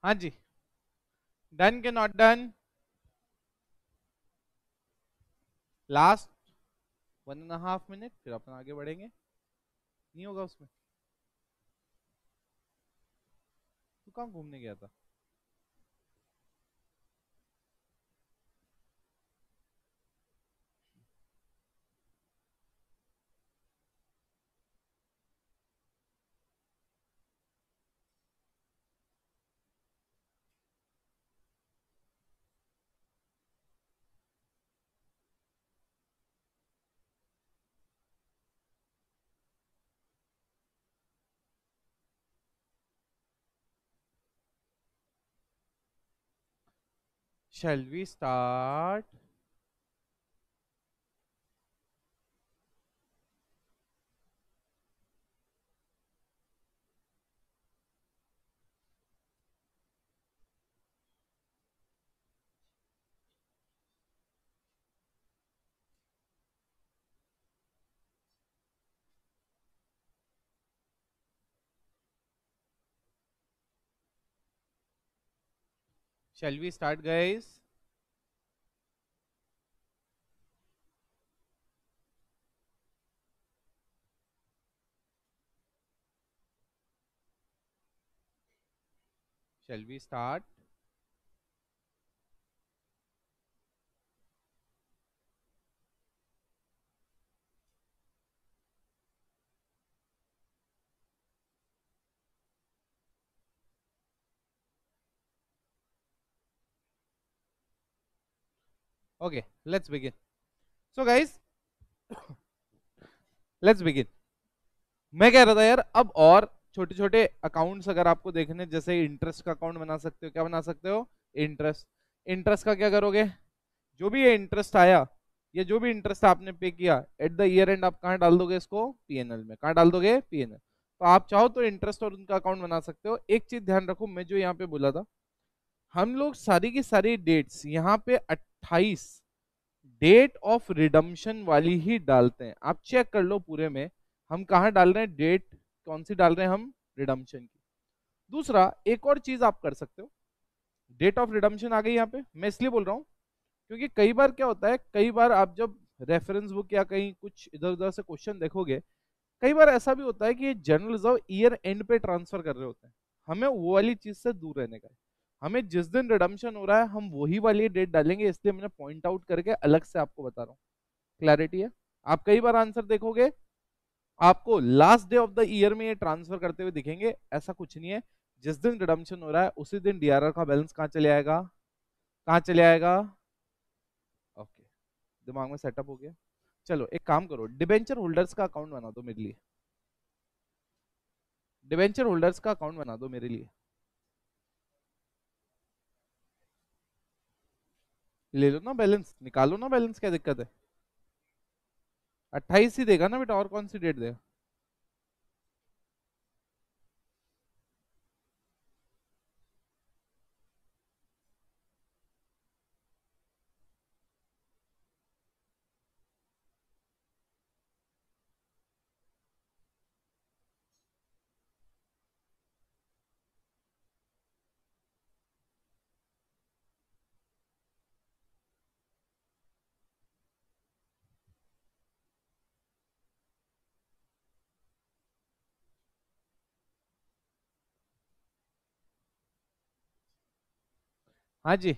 Speaker 1: हाँ जी डन के not done last one and half minute फिर अपन आगे बढ़ेंगे नहीं होगा उसमें तू कहाँ घूमने गया था shall we start Shall we start guys? Shall we start? okay let's begin so guys let's begin मैं कह रहा था यार अब और छोटे छोटे अकाउंट्स अगर आपको देखने जैसे इंटरेस्ट का अकाउंट बना सकते हो क्या बना सकते हो इंटरेस्ट इंटरेस्ट का क्या करोगे जो भी ये इंटरेस्ट आया या जो भी इंटरेस्ट आपने पे किया एट द ईयर एंड आप कहाँ डाल दोगे इसको पीएनएल में कहाँ डाल दोगे पीएनएल तो आप चाहो तो इंटरेस्ट और उनका अकाउंट बना सकते हो एक चीज ध्यान रखो मैं जो यहाँ पे बोला था हम लोग सारी की सारी डेट्स यहाँ पे अट्ठाईस डेट ऑफ रिडम्शन वाली ही डालते हैं आप चेक कर लो पूरे में हम कहाँ डाल रहे हैं डेट कौन सी डाल रहे हैं हम रिडम्शन की दूसरा एक और चीज आप कर सकते हो डेट ऑफ रिडम्शन आ गई यहाँ पे मैं इसलिए बोल रहा हूँ क्योंकि कई बार क्या होता है कई बार आप जब रेफरेंस बुक या कहीं कुछ इधर उधर से क्वेश्चन देखोगे कई बार ऐसा भी होता है कि ये जनरल रिजर्व ईयर एंड पे ट्रांसफर कर रहे होते हैं हमें वो वाली चीज से दूर रहने का है हमें जिस दिन रिडम्शन हो रहा है हम वही वाली डेट डालेंगे इसलिए मैंने पॉइंट आउट करके अलग से आपको बता रहा हूँ क्लैरिटी है आप कई बार आंसर देखोगे आपको last day of the year में ये ट्रांसफर करते हुए दिखेंगे ऐसा कुछ नहीं है जिस दिन रिडम्शन हो रहा है उसी दिन डी का बैलेंस कहाँ चले आएगा कहाँ चले आएगा ओके दिमाग में सेटअप हो गया चलो एक काम करो डिबेंचर होल्डर्स का अकाउंट बना दो मेरे लिए डिबेंचर होल्डर्स का अकाउंट बना दो मेरे लिए ले लो ना बैलेंस निकालो ना बैलेंस क्या दिक्कत है अट्ठाईस ही देगा ना बेटा और कौन सी डेट देगा हाँ जी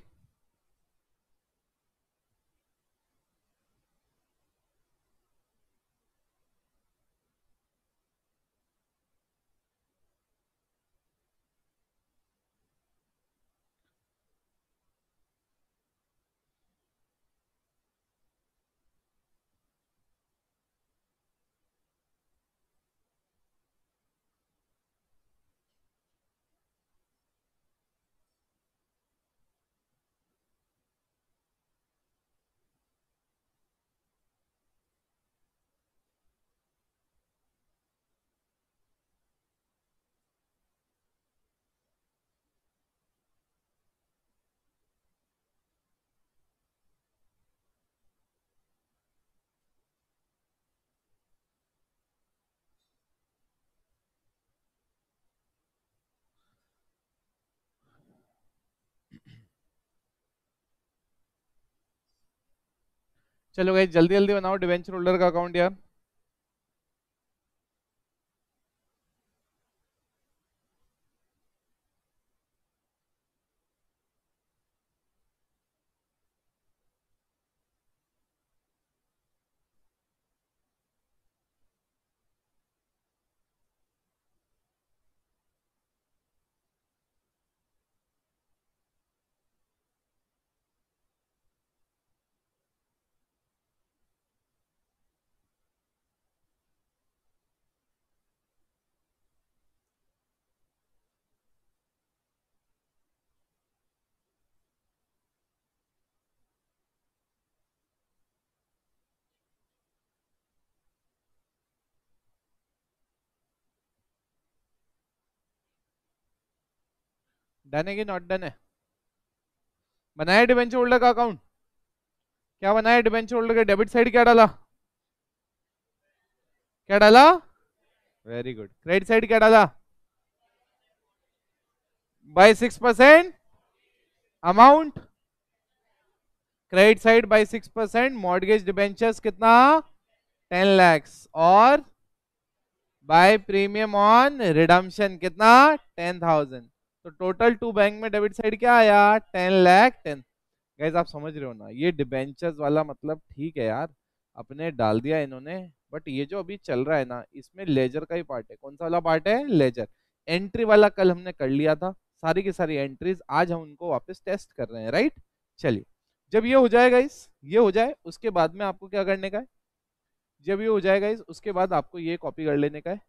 Speaker 1: चलो गई जल्दी जल्दी बनाओ डिवेंचर होल्डर का अकाउंट यार डन है कि नॉट डन है बनाया डिबेंचर होल्डर का अकाउंट क्या बनाया डिबेंचर होल्डर का डेबिट साइड क्या डाला क्या डाला वेरी गुड क्रेडिट साइड क्या डाला by six percent amount credit side by six percent mortgage debentures कितना टेन लैक्स और बाय प्रीमियम ऑन रिडम्शन कितना टेन थाउजेंड तो टोटल टू बैंक में डेबिट साइड क्या आया टेन लैख टेन गैस आप समझ रहे हो ना ये डिबेंचर्स वाला मतलब ठीक है यार अपने डाल दिया इन्होंने बट ये जो अभी चल रहा है ना इसमें लेजर का ही पार्ट है कौन सा वाला पार्ट है लेजर एंट्री वाला कल हमने कर लिया था सारी की सारी एंट्रीज आज हम उनको वापस टेस्ट कर रहे हैं राइट चलिए जब ये हो जाएगा इस ये हो जाए उसके बाद में आपको क्या करने का है जब ये हो जाएगा इस उसके बाद आपको ये कॉपी कर लेने का है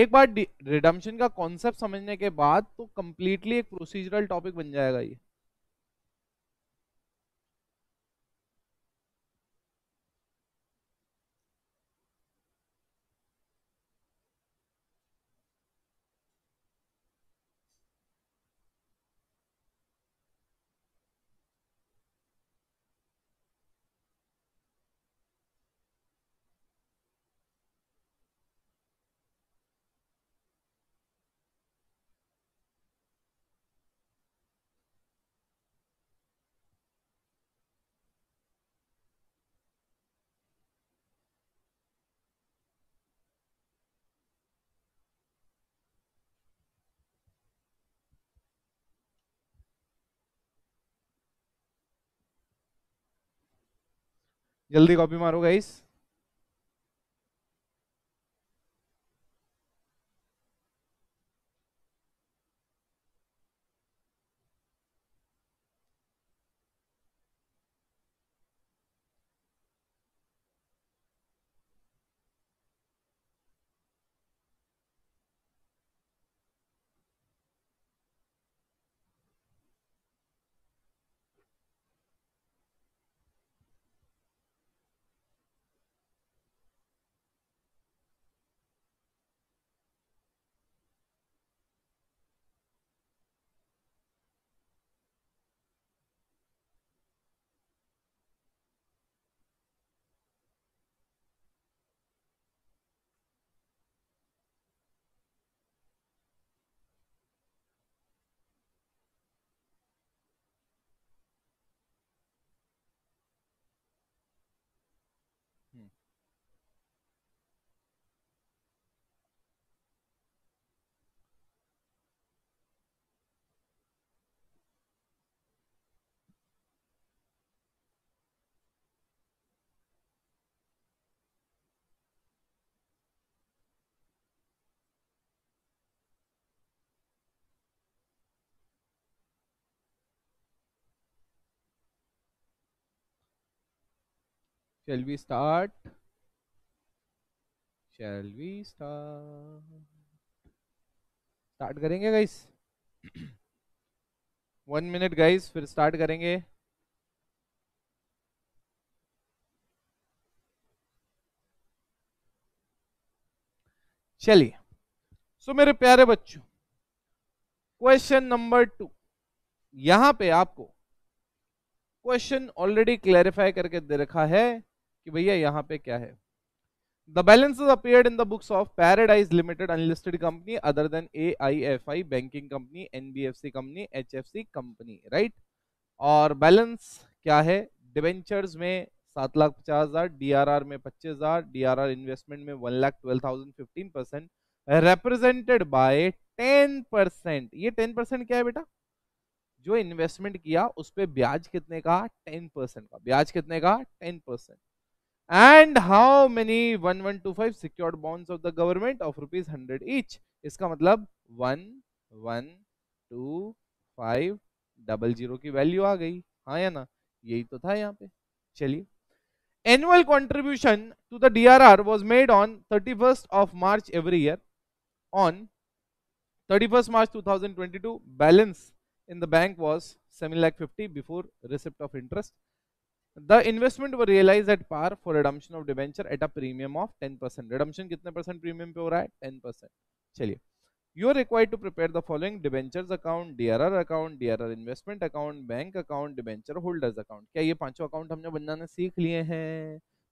Speaker 1: एक बार रिडम्शन का कॉन्सेप्ट समझने के बाद तो कंप्लीटली एक प्रोसीजरल टॉपिक बन जाएगा ये जल्दी कॉपी मारो guys shall we start shall we start start करेंगे guys one minute guys फिर start करेंगे चलिए सो so, मेरे प्यारे बच्चों क्वेश्चन नंबर टू यहां पे आपको क्वेश्चन ऑलरेडी क्लैरिफाई करके दे रखा है कि भैया यहाँ पे क्या है the balance appeared in the books of paradise limited unlisted company other than A I F I banking company N B F C company H F C company right और बैलेंस क्या है डिवेंचर्स में सात लाख पचास हजार डी आर आर में पच्चीस हजार डी आर आर इन्वेस्टमेंट में one lakh twelve thousand fifteen percent represented by ten percent ये टेन परसेंट क्या है बेटा जो इन्वेस्टमेंट किया उस पर ब्याज कितने का टेन परसेंट का ब्याज कितने का ten percent and how many one one two five secured bonds of the government of rupees hundred each इसका मतलब one one two five double zero की वैल्यू आ गई हाँ या ना यही तो था यहाँ पे चलिए annual contribution to the DRR was made on 31st of March every year. On 31st March 2022, balance in the bank was 7 lakh 50 before receipt of interest the investment वो realise at par for redemption of debenture at a premium of ten percent redemption कितने परसेंट प्रीमियम पे हो रहा है टेन परसेंट चलिए you are required to prepare the following debentures account D R account D R R investment account bank account debenture holders account क्या ये पांचों अकाउंट हमने बनाने सीख लिए हैं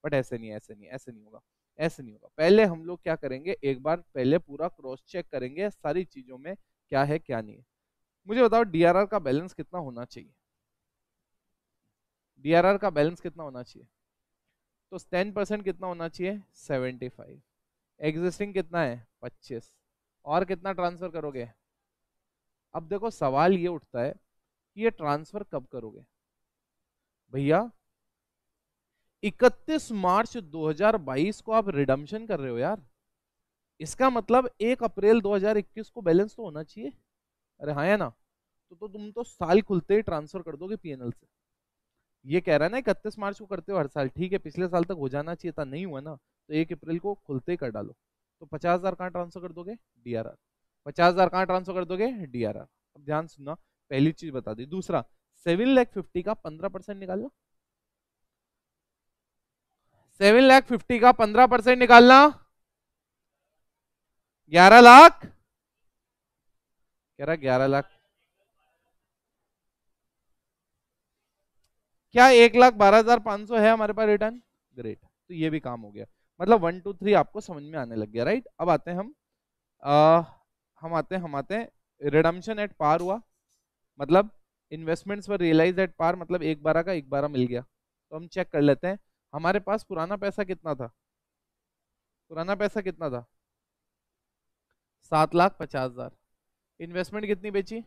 Speaker 1: बट ऐसे नहीं ऐसे नहीं ऐसे नहीं होगा ऐसे नहीं होगा पहले हम लोग क्या करेंगे एक बार पहले पूरा क्रॉस चेक करेंगे सारी चीजों में क्या है क्या नहीं है मुझे बताओ डी आर आर का बैलेंस कितना होना चाहिए डीआरआर का बैलेंस कितना होना चाहिए तो टेन परसेंट कितना होना चाहिए सेवेंटी फाइव एग्जिस्टिंग कितना है पच्चीस और कितना ट्रांसफर करोगे अब देखो सवाल ये उठता है कि ये ट्रांसफर कब करोगे भैया 31 मार्च 2022 को आप रिडम्शन कर रहे हो यार इसका मतलब 1 अप्रैल 2021 को बैलेंस तो होना चाहिए अरे हाँ ना तो, तो तुम तो साल खुलते ही ट्रांसफर कर दोगे पीएनएल से ये कह रहा है ना इकतीस मार्च को करते हो हर साल ठीक है पिछले साल तक हो जाना चाहिए था नहीं हुआ ना तो एक अप्रैल को खुलते ही कर डालो तो पचास हजार कहाँ ट्रांसफर कर दोगे डी आर आर पचास हजार कहाँ ट्रांसफर कर दोगे डी आर आर अब ध्यान सुनना पहली चीज बता दी दूसरा सेवन लैख फिफ्टी का पंद्रह परसेंट निकालना सेवन लैख फिफ्टी का पंद्रह परसेंट निकालना ग्यारह लाख कह रहा ग्यारह लाख क्या एक लाख बारह हजार पांच सौ है हमारे पास रिटर्न ग्रेट तो ये भी काम हो गया मतलब वन टू थ्री आपको समझ में आने लग गया राइट अब आते हैं हम आ, हम आते हैं हम आते हैं रिडम्शन एट पार हुआ मतलब इन्वेस्टमेंट्स पर रियलाइज एट पार मतलब एक बारह का एक बारह मिल गया तो हम चेक कर लेते हैं हमारे पास पुराना पैसा कितना था पुराना पैसा कितना था सात लाख पचास हजार इन्वेस्टमेंट कितनी बेची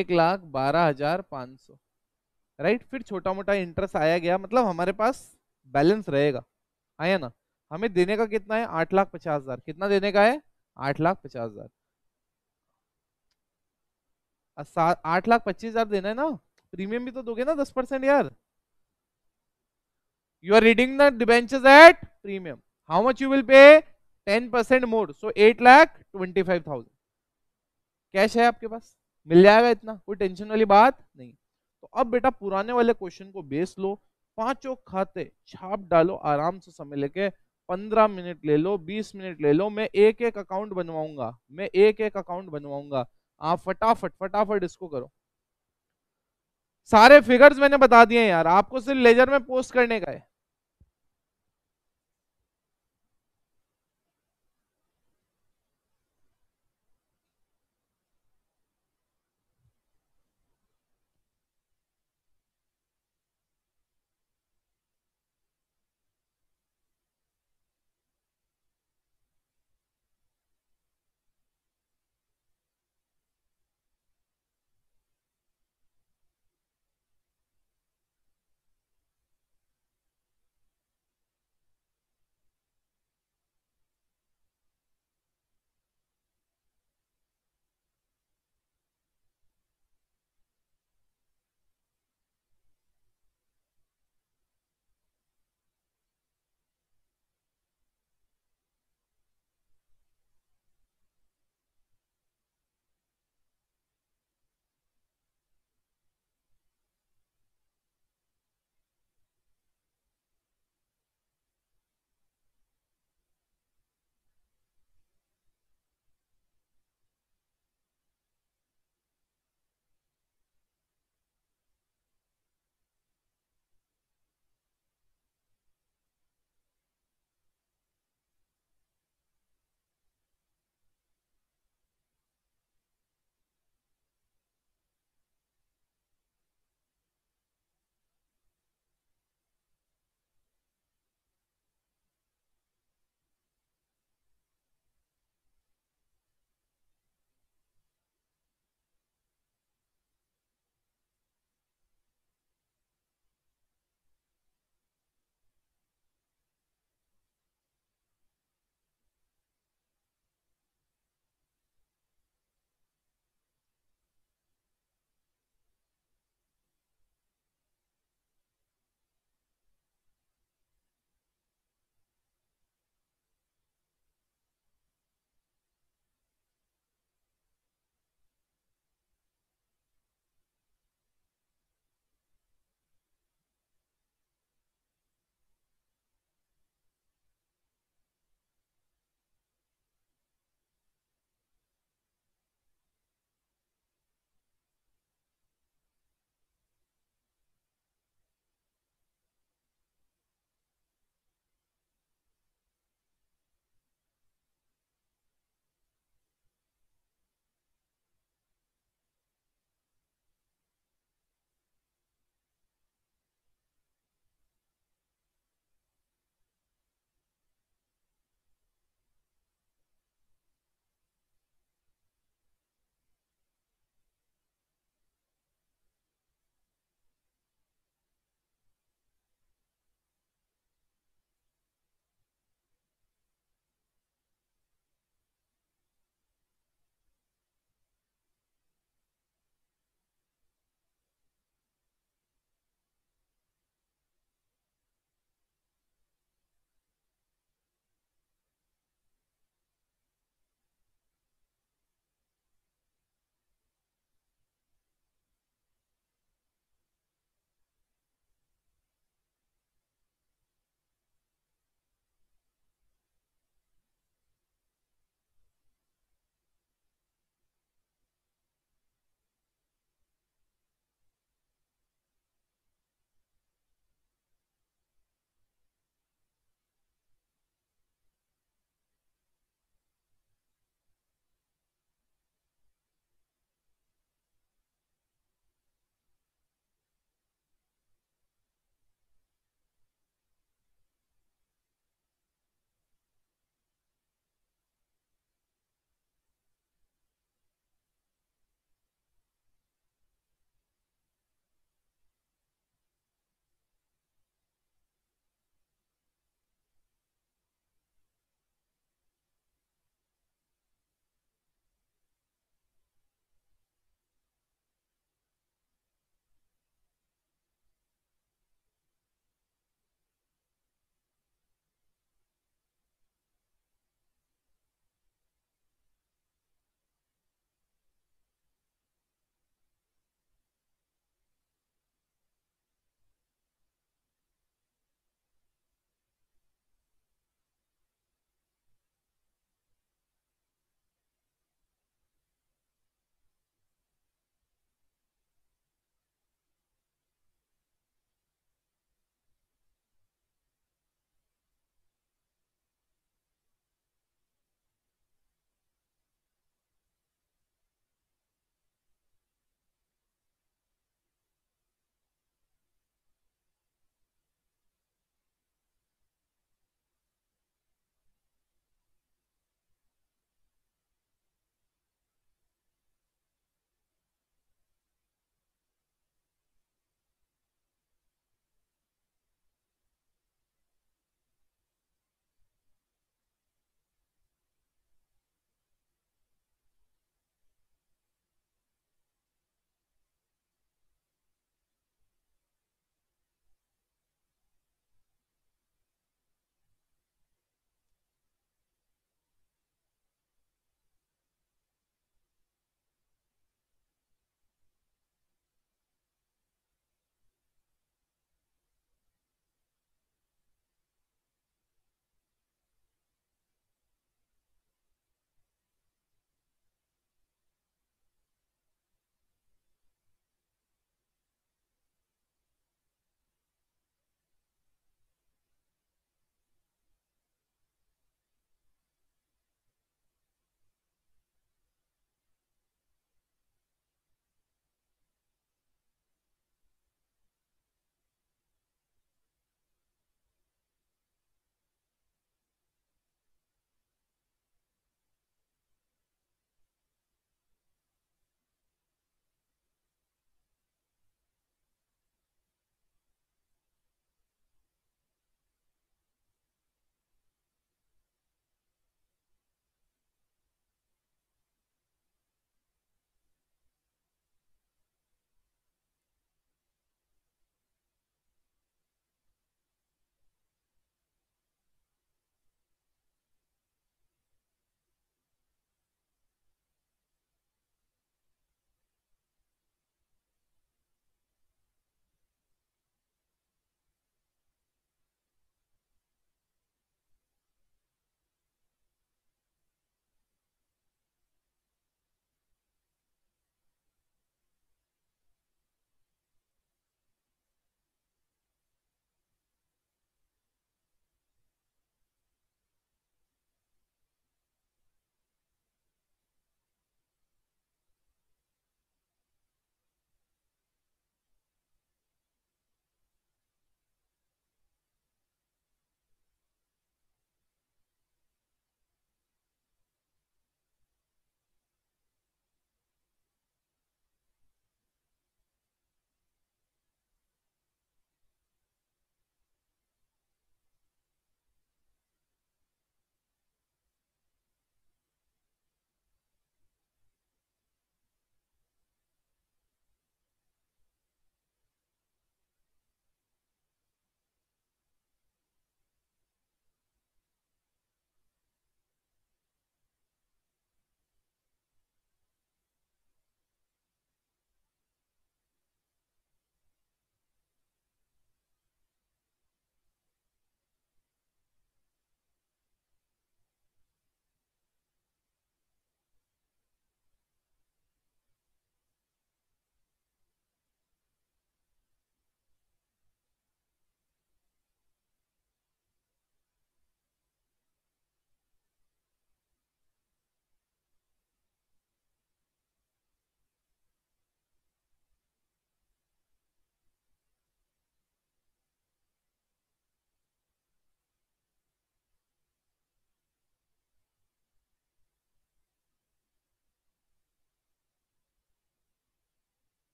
Speaker 1: एक लाख बारह हजार पाँच सौ राइट फिर छोटा मोटा इंटरेस्ट आया गया मतलब हमारे पास बैलेंस रहेगा आया ना हमें देने का कितना है आठ लाख पचास हजार कितना देने का है आठ लाख पचास हजार आठ लाख पच्चीस हजार देना है ना प्रीमियम भी तो दोगे ना दस परसेंट यार the debentures at premium how much you will pay ten percent more so eight lakh twenty five thousand cash है आपके पास मिल जाएगा इतना कोई टेंशन वाली बात नहीं तो अब बेटा पुराने वाले क्वेश्चन को बेस लो पांचों खाते छाप डालो आराम से समय लेके पंद्रह मिनट ले लो बीस मिनट ले लो मैं एक एक अकाउंट बनवाऊंगा मैं एक एक अकाउंट बनवाऊंगा आप हाँ, फटाफट फटाफट इसको करो सारे फिगर्स मैंने बता दिए यार आपको सिर्फ लेजर में पोस्ट करने का है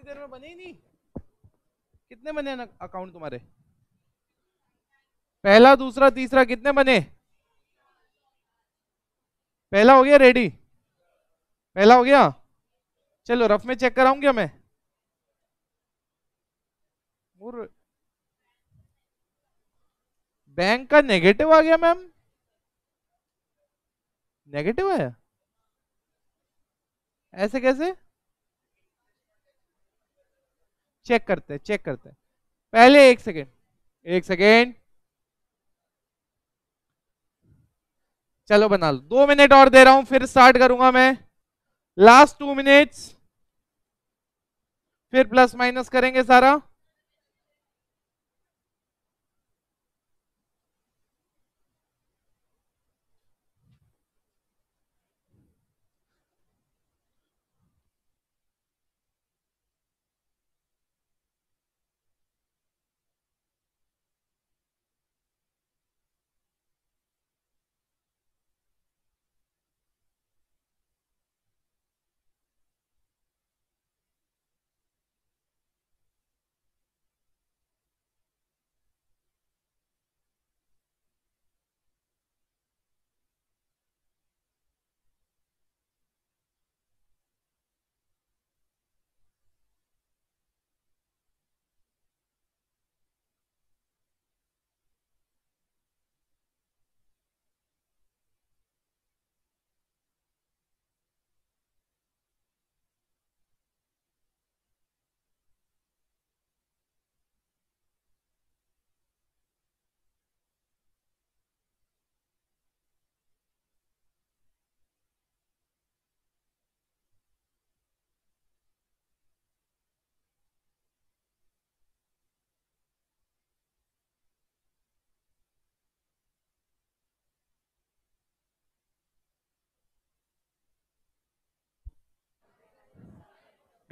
Speaker 1: इतनी देर में बने ही नहीं कितने बने अकाउंट तुम्हारे पहला दूसरा तीसरा कितने बने पहला हो गया रेडी पहला हो गया चलो रफ में चेक कराऊं क्या मैं बैंक का नेगेटिव आ गया मैम नेगेटिव आया ऐसे कैसे चेक करते हैं चेक करते हैं पहले एक सेकेंड एक सेकेंड चलो बना लो दो मिनट और दे रहा हूं फिर स्टार्ट करूंगा मैं लास्ट टू मिनट्स फिर प्लस माइनस करेंगे सारा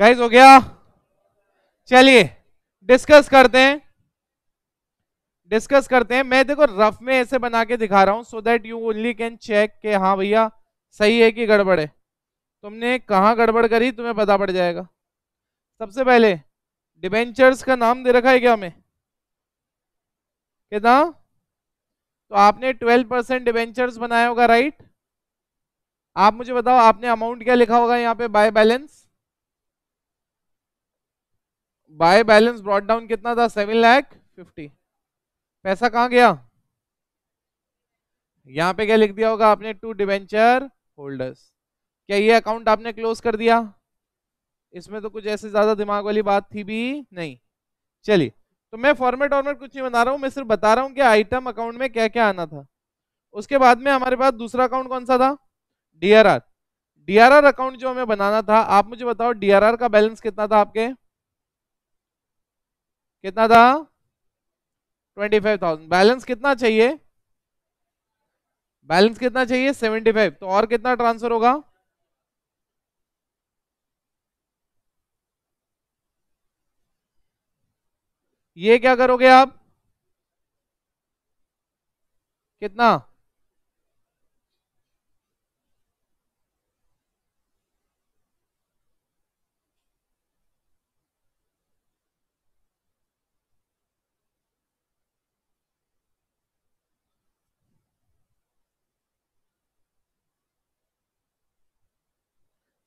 Speaker 1: गाइस हो गया चलिए डिस्कस करते हैं डिस्कस करते हैं मैं देखो रफ में ऐसे बना के दिखा रहा हूं so that you only can check के हाँ भैया सही है कि गड़बड़ है तुमने कहाँ गड़बड़ करी तुम्हें पता पड़ जाएगा सबसे पहले डिबेंचर्स का नाम दे रखा है क्या हमें कितना तो आपने 12 परसेंट डिबेंचर्स बनाया होगा राइट आप मुझे बताओ आपने अमाउंट क्या लिखा होगा यहाँ पे by balance by balance brought down कितना था सेवन लैख फिफ्टी पैसा कहाँ गया यहाँ पे क्या लिख दिया होगा आपने टू डिवेंचर होल्डर्स क्या ये अकाउंट आपने क्लोज कर दिया इसमें तो कुछ ऐसे ज्यादा दिमाग वाली बात थी भी नहीं चलिए तो मैं फॉर्मेट वॉर्मेट कुछ नहीं बना रहा हूँ मैं सिर्फ बता रहा हूँ कि आइटम अकाउंट में क्या क्या आना था उसके बाद में हमारे पास दूसरा अकाउंट कौन सा था आर आर अकाउंट जो हमें बनाना था आप मुझे बताओ आर का बैलेंस कितना था आपके कितना था ट्वेंटी फाइव थाउजेंड बैलेंस कितना चाहिए बैलेंस कितना चाहिए सेवेंटी फाइव तो और कितना ट्रांसफर होगा ये क्या करोगे आप कितना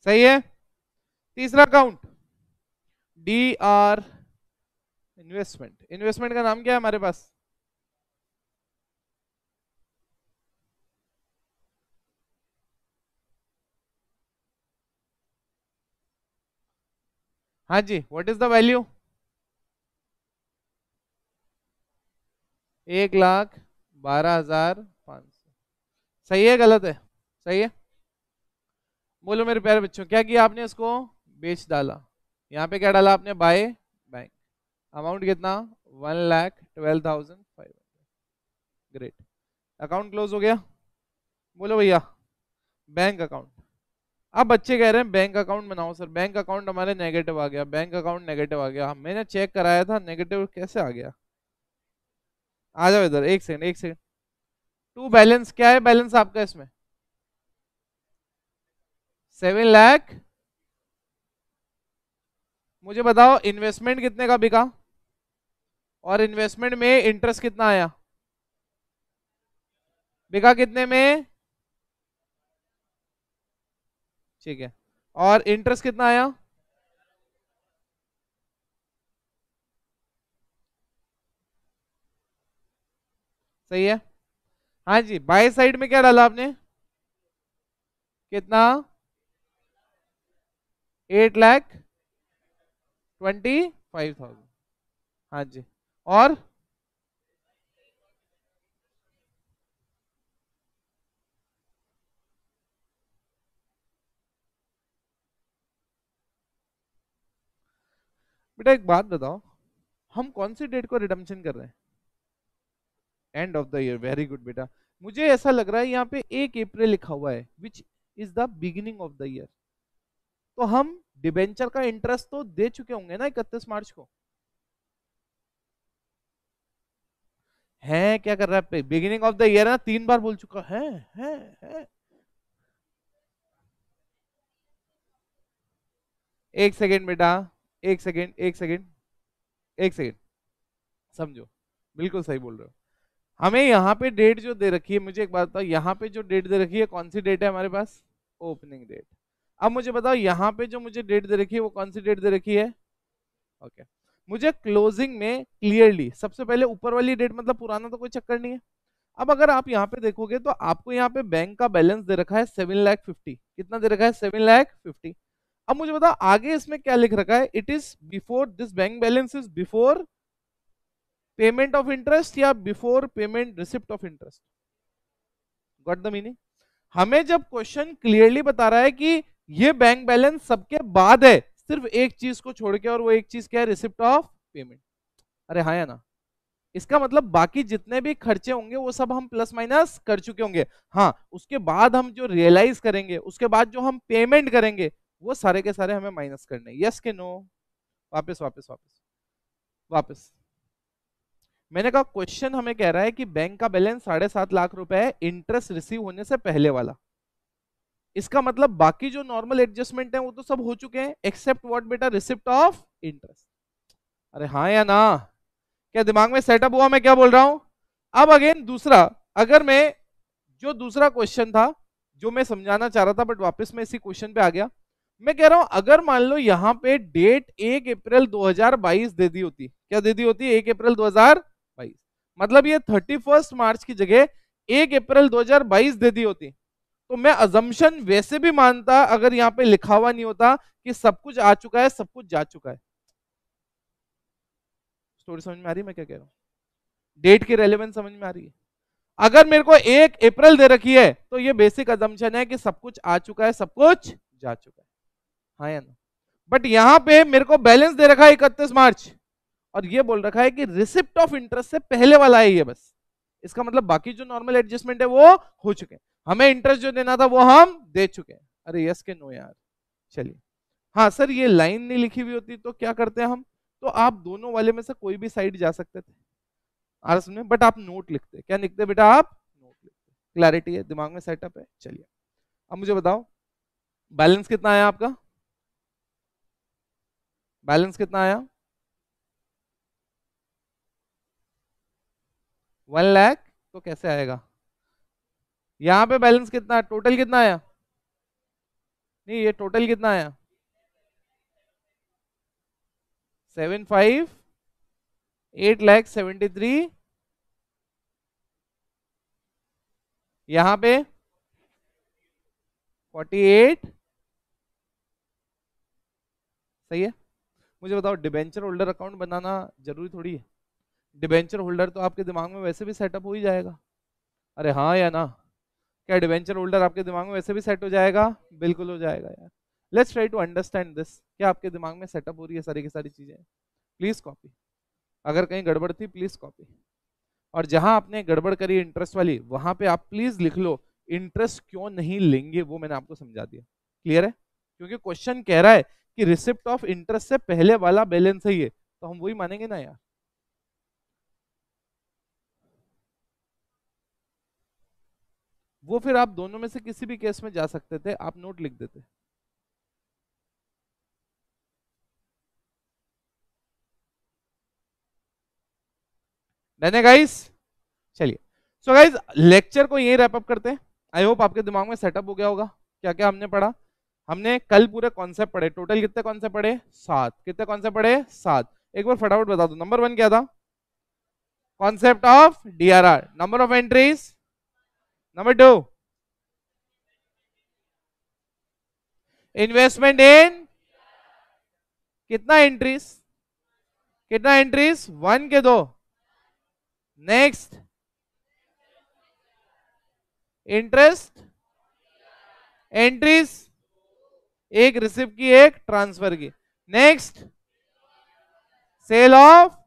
Speaker 1: सही है तीसरा count D R investment investment का नाम क्या है हमारे पास हाँ जी व्हाट इज द वैल्यू एक लाख बारह हजार पाँच सौ सही है गलत है सही है बोलो मेरे प्यारे बच्चों क्या किया आपने इसको बेच डाला यहाँ पे क्या डाला आपने बाय बैंक अमाउंट कितना one lakh twelve thousand five hundred great account close हो गया बोलो भैया बैंक अकाउंट अब बच्चे कह रहे हैं बैंक अकाउंट बनाओ सर बैंक अकाउंट हमारे नेगेटिव आ गया बैंक अकाउंट नेगेटिव आ गया मैंने चेक कराया था नेगेटिव कैसे आ गया आ जाओ इधर एक सेकंड एक सेकंड टू बैलेंस क्या है बैलेंस आपका इसमें सेवन लैख मुझे बताओ इन्वेस्टमेंट कितने का बिका और इन्वेस्टमेंट में इंटरेस्ट कितना आया बिका कितने में ठीक है और इंटरेस्ट कितना आया सही है हाँ जी बाय साइड में क्या डाला आपने कितना eight lakh twenty five thousand हाँ जी और बेटा एक बात बताओ हम कौन सी डेट को रिडम्पशन कर रहे हैं end of the year very good बेटा मुझे ऐसा लग रहा है यहाँ पे एक अप्रैल लिखा हुआ है which is the beginning of the year तो हम डिबेंचर का इंटरेस्ट तो दे चुके होंगे ना इकतीस मार्च को है क्या कर रहा है बिगिनिंग ऑफ द ईयर ना तीन बार बोल चुका है है है एक सेकेंड बेटा एक सेकेंड एक सेकेंड एक सेकेंड समझो बिल्कुल सही बोल रहे हो हमें यहाँ पे डेट जो दे रखी है मुझे एक बात बताओ यहाँ पे जो डेट दे रखी है कौन सी डेट है हमारे पास ओपनिंग डेट अब मुझे बताओ यहाँ पे जो मुझे डेट दे रखी है वो कौन सी डेट दे रखी है ओके मुझे क्लोजिंग में क्लियरली सबसे पहले ऊपर वाली डेट मतलब पुराना तो कोई चक्कर नहीं है अब अगर आप यहाँ पे देखोगे तो आपको यहाँ पे बैंक का बैलेंस दे रखा है सेवन लैख फिफ्टी कितना दे रखा है सेवन लैख फिफ्टी अब मुझे बताओ आगे इसमें क्या लिख रखा है it is before this bank balance is before payment of interest या before payment receipt of interest got the meaning हमें जब क्वेश्चन क्लियरली बता रहा है कि ये बैंक बैलेंस सबके बाद है सिर्फ एक चीज को छोड़ के और वो एक चीज क्या है रिसिप्ट ऑफ पेमेंट अरे हाँ या ना इसका मतलब बाकी जितने भी खर्चे होंगे वो सब हम प्लस माइनस कर चुके होंगे हाँ उसके बाद हम जो रियलाइज करेंगे उसके बाद जो हम पेमेंट करेंगे वो सारे के सारे हमें माइनस करने यस के नो वापस वापस वापस वापस मैंने कहा क्वेश्चन हमें कह रहा है कि बैंक का बैलेंस साढ़े सात लाख रुपए है इंटरेस्ट रिसीव होने से पहले वाला इसका मतलब बाकी जो नॉर्मल एडजस्टमेंट है वो तो सब हो चुके हैं एक्सेप्ट व्हाट बेटा रिसिप्ट ऑफ इंटरेस्ट अरे हाँ या ना क्या दिमाग में सेटअप हुआ मैं क्या बोल रहा हूं अब अगेन दूसरा अगर मैं जो दूसरा क्वेश्चन था जो मैं समझाना चाह रहा था बट वापस मैं इसी क्वेश्चन पे आ गया मैं कह रहा हूं अगर मान लो यहाँ पे डेट एक अप्रैल 2022 दे दी होती क्या दे दी होती एक अप्रैल 2022 मतलब ये थर्टी फर्स्ट मार्च की जगह एक अप्रैल 2022 दे दी होती तो मैं अजम्पन वैसे भी मानता अगर यहाँ पे लिखा हुआ नहीं होता कि सब कुछ आ चुका है सब कुछ जा चुका है स्टोरी समझ में आ रही मैं क्या कह रहा हूँ डेट की रेलिवेंस समझ में आ रही है अगर मेरे को एक अप्रैल दे रखी है तो ये बेसिक अजम्पन है कि सब कुछ आ चुका है सब कुछ जा चुका है हाँ या ना बट यहाँ पे मेरे को बैलेंस दे रखा है इकतीस मार्च और ये बोल रखा है कि रिसिप्ट ऑफ इंटरेस्ट से पहले वाला है ये बस इसका मतलब बाकी जो नॉर्मल एडजस्टमेंट है वो हो चुके हैं हमें इंटरेस्ट जो देना था वो हम दे चुके हैं अरे यस के नो यार चलिए हाँ सर ये लाइन नहीं लिखी हुई होती तो क्या करते हैं हम तो आप दोनों वाले में से कोई भी साइड जा सकते थे आरस में बट आप नोट लिखते क्या लिखते बेटा आप नोट लिखते क्लैरिटी है दिमाग में सेटअप है चलिए अब मुझे बताओ बैलेंस कितना आया आपका बैलेंस कितना आया वन लैख तो कैसे आएगा यहां पे बैलेंस कितना है टोटल कितना आया नहीं ये टोटल कितना आया seven five eight lakh seventy three यहां पे फोर्टी एट सही है मुझे बताओ डिबेंचर होल्डर अकाउंट बनाना जरूरी थोड़ी है डिबेंचर होल्डर तो आपके दिमाग में वैसे भी सेटअप हो ही जाएगा अरे हाँ या ना क्या एडवेंचर होल्डर आपके दिमाग में वैसे भी सेट हो जाएगा बिल्कुल हो जाएगा यार let's try to understand this क्या आपके दिमाग में सेटअप हो रही है सारी की सारी चीज़ें प्लीज़ कॉपी अगर कहीं गड़बड़ थी प्लीज़ कॉपी और जहां आपने गड़बड़ करी इंटरेस्ट वाली वहां पे आप प्लीज लिख लो इंटरेस्ट क्यों नहीं लेंगे वो मैंने आपको समझा दिया क्लियर है क्योंकि क्वेश्चन कह रहा है कि रिसिप्ट ऑफ इंटरेस्ट से पहले वाला बैलेंस है ये तो हम वही मानेंगे ना यार वो फिर आप दोनों में से किसी भी केस में जा सकते थे आप नोट लिख देते गाइस चलिए सो गाइस लेक्चर को यही रैपअप करते हैं आई होप आपके दिमाग में सेटअप हो गया होगा क्या क्या हमने पढ़ा हमने कल पूरे कॉन्सेप्ट पढ़े टोटल कितने कॉन्सेप्ट पढ़े सात कितने कॉन्सेप्ट पढ़े सात एक बार फटाफट बता दो नंबर वन क्या था concept of DRR number of entries number 2 investment in कितना एंट्रीज कितना एंट्रीज वन के दो नेक्स्ट इंटरेस्ट एंट्रीज एक रिसिप्ट की एक ट्रांसफर की नेक्स्ट सेल ऑफ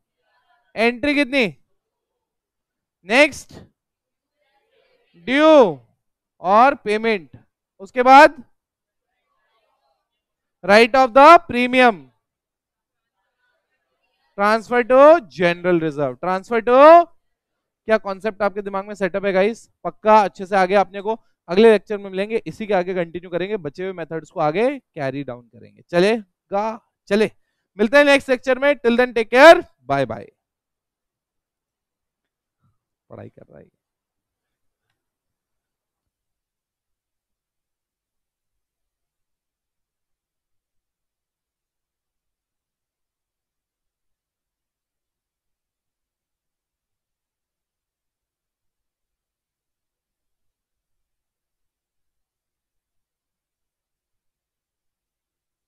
Speaker 1: एंट्री कितनी नेक्स्ट ड्यू और पेमेंट उसके बाद write off the premium transfer to general reserve transfer to क्या कॉन्सेप्ट आपके दिमाग में सेटअप है गाइस पक्का अच्छे से आगे आपने को अगले लेक्चर में मिलेंगे इसी के आगे कंटिन्यू करेंगे बचे हुए मेथड्स को आगे कैरी डाउन करेंगे चलेगा चले मिलते हैं नेक्स्ट लेक्चर में till then take care bye bye पढ़ाई कर रहा है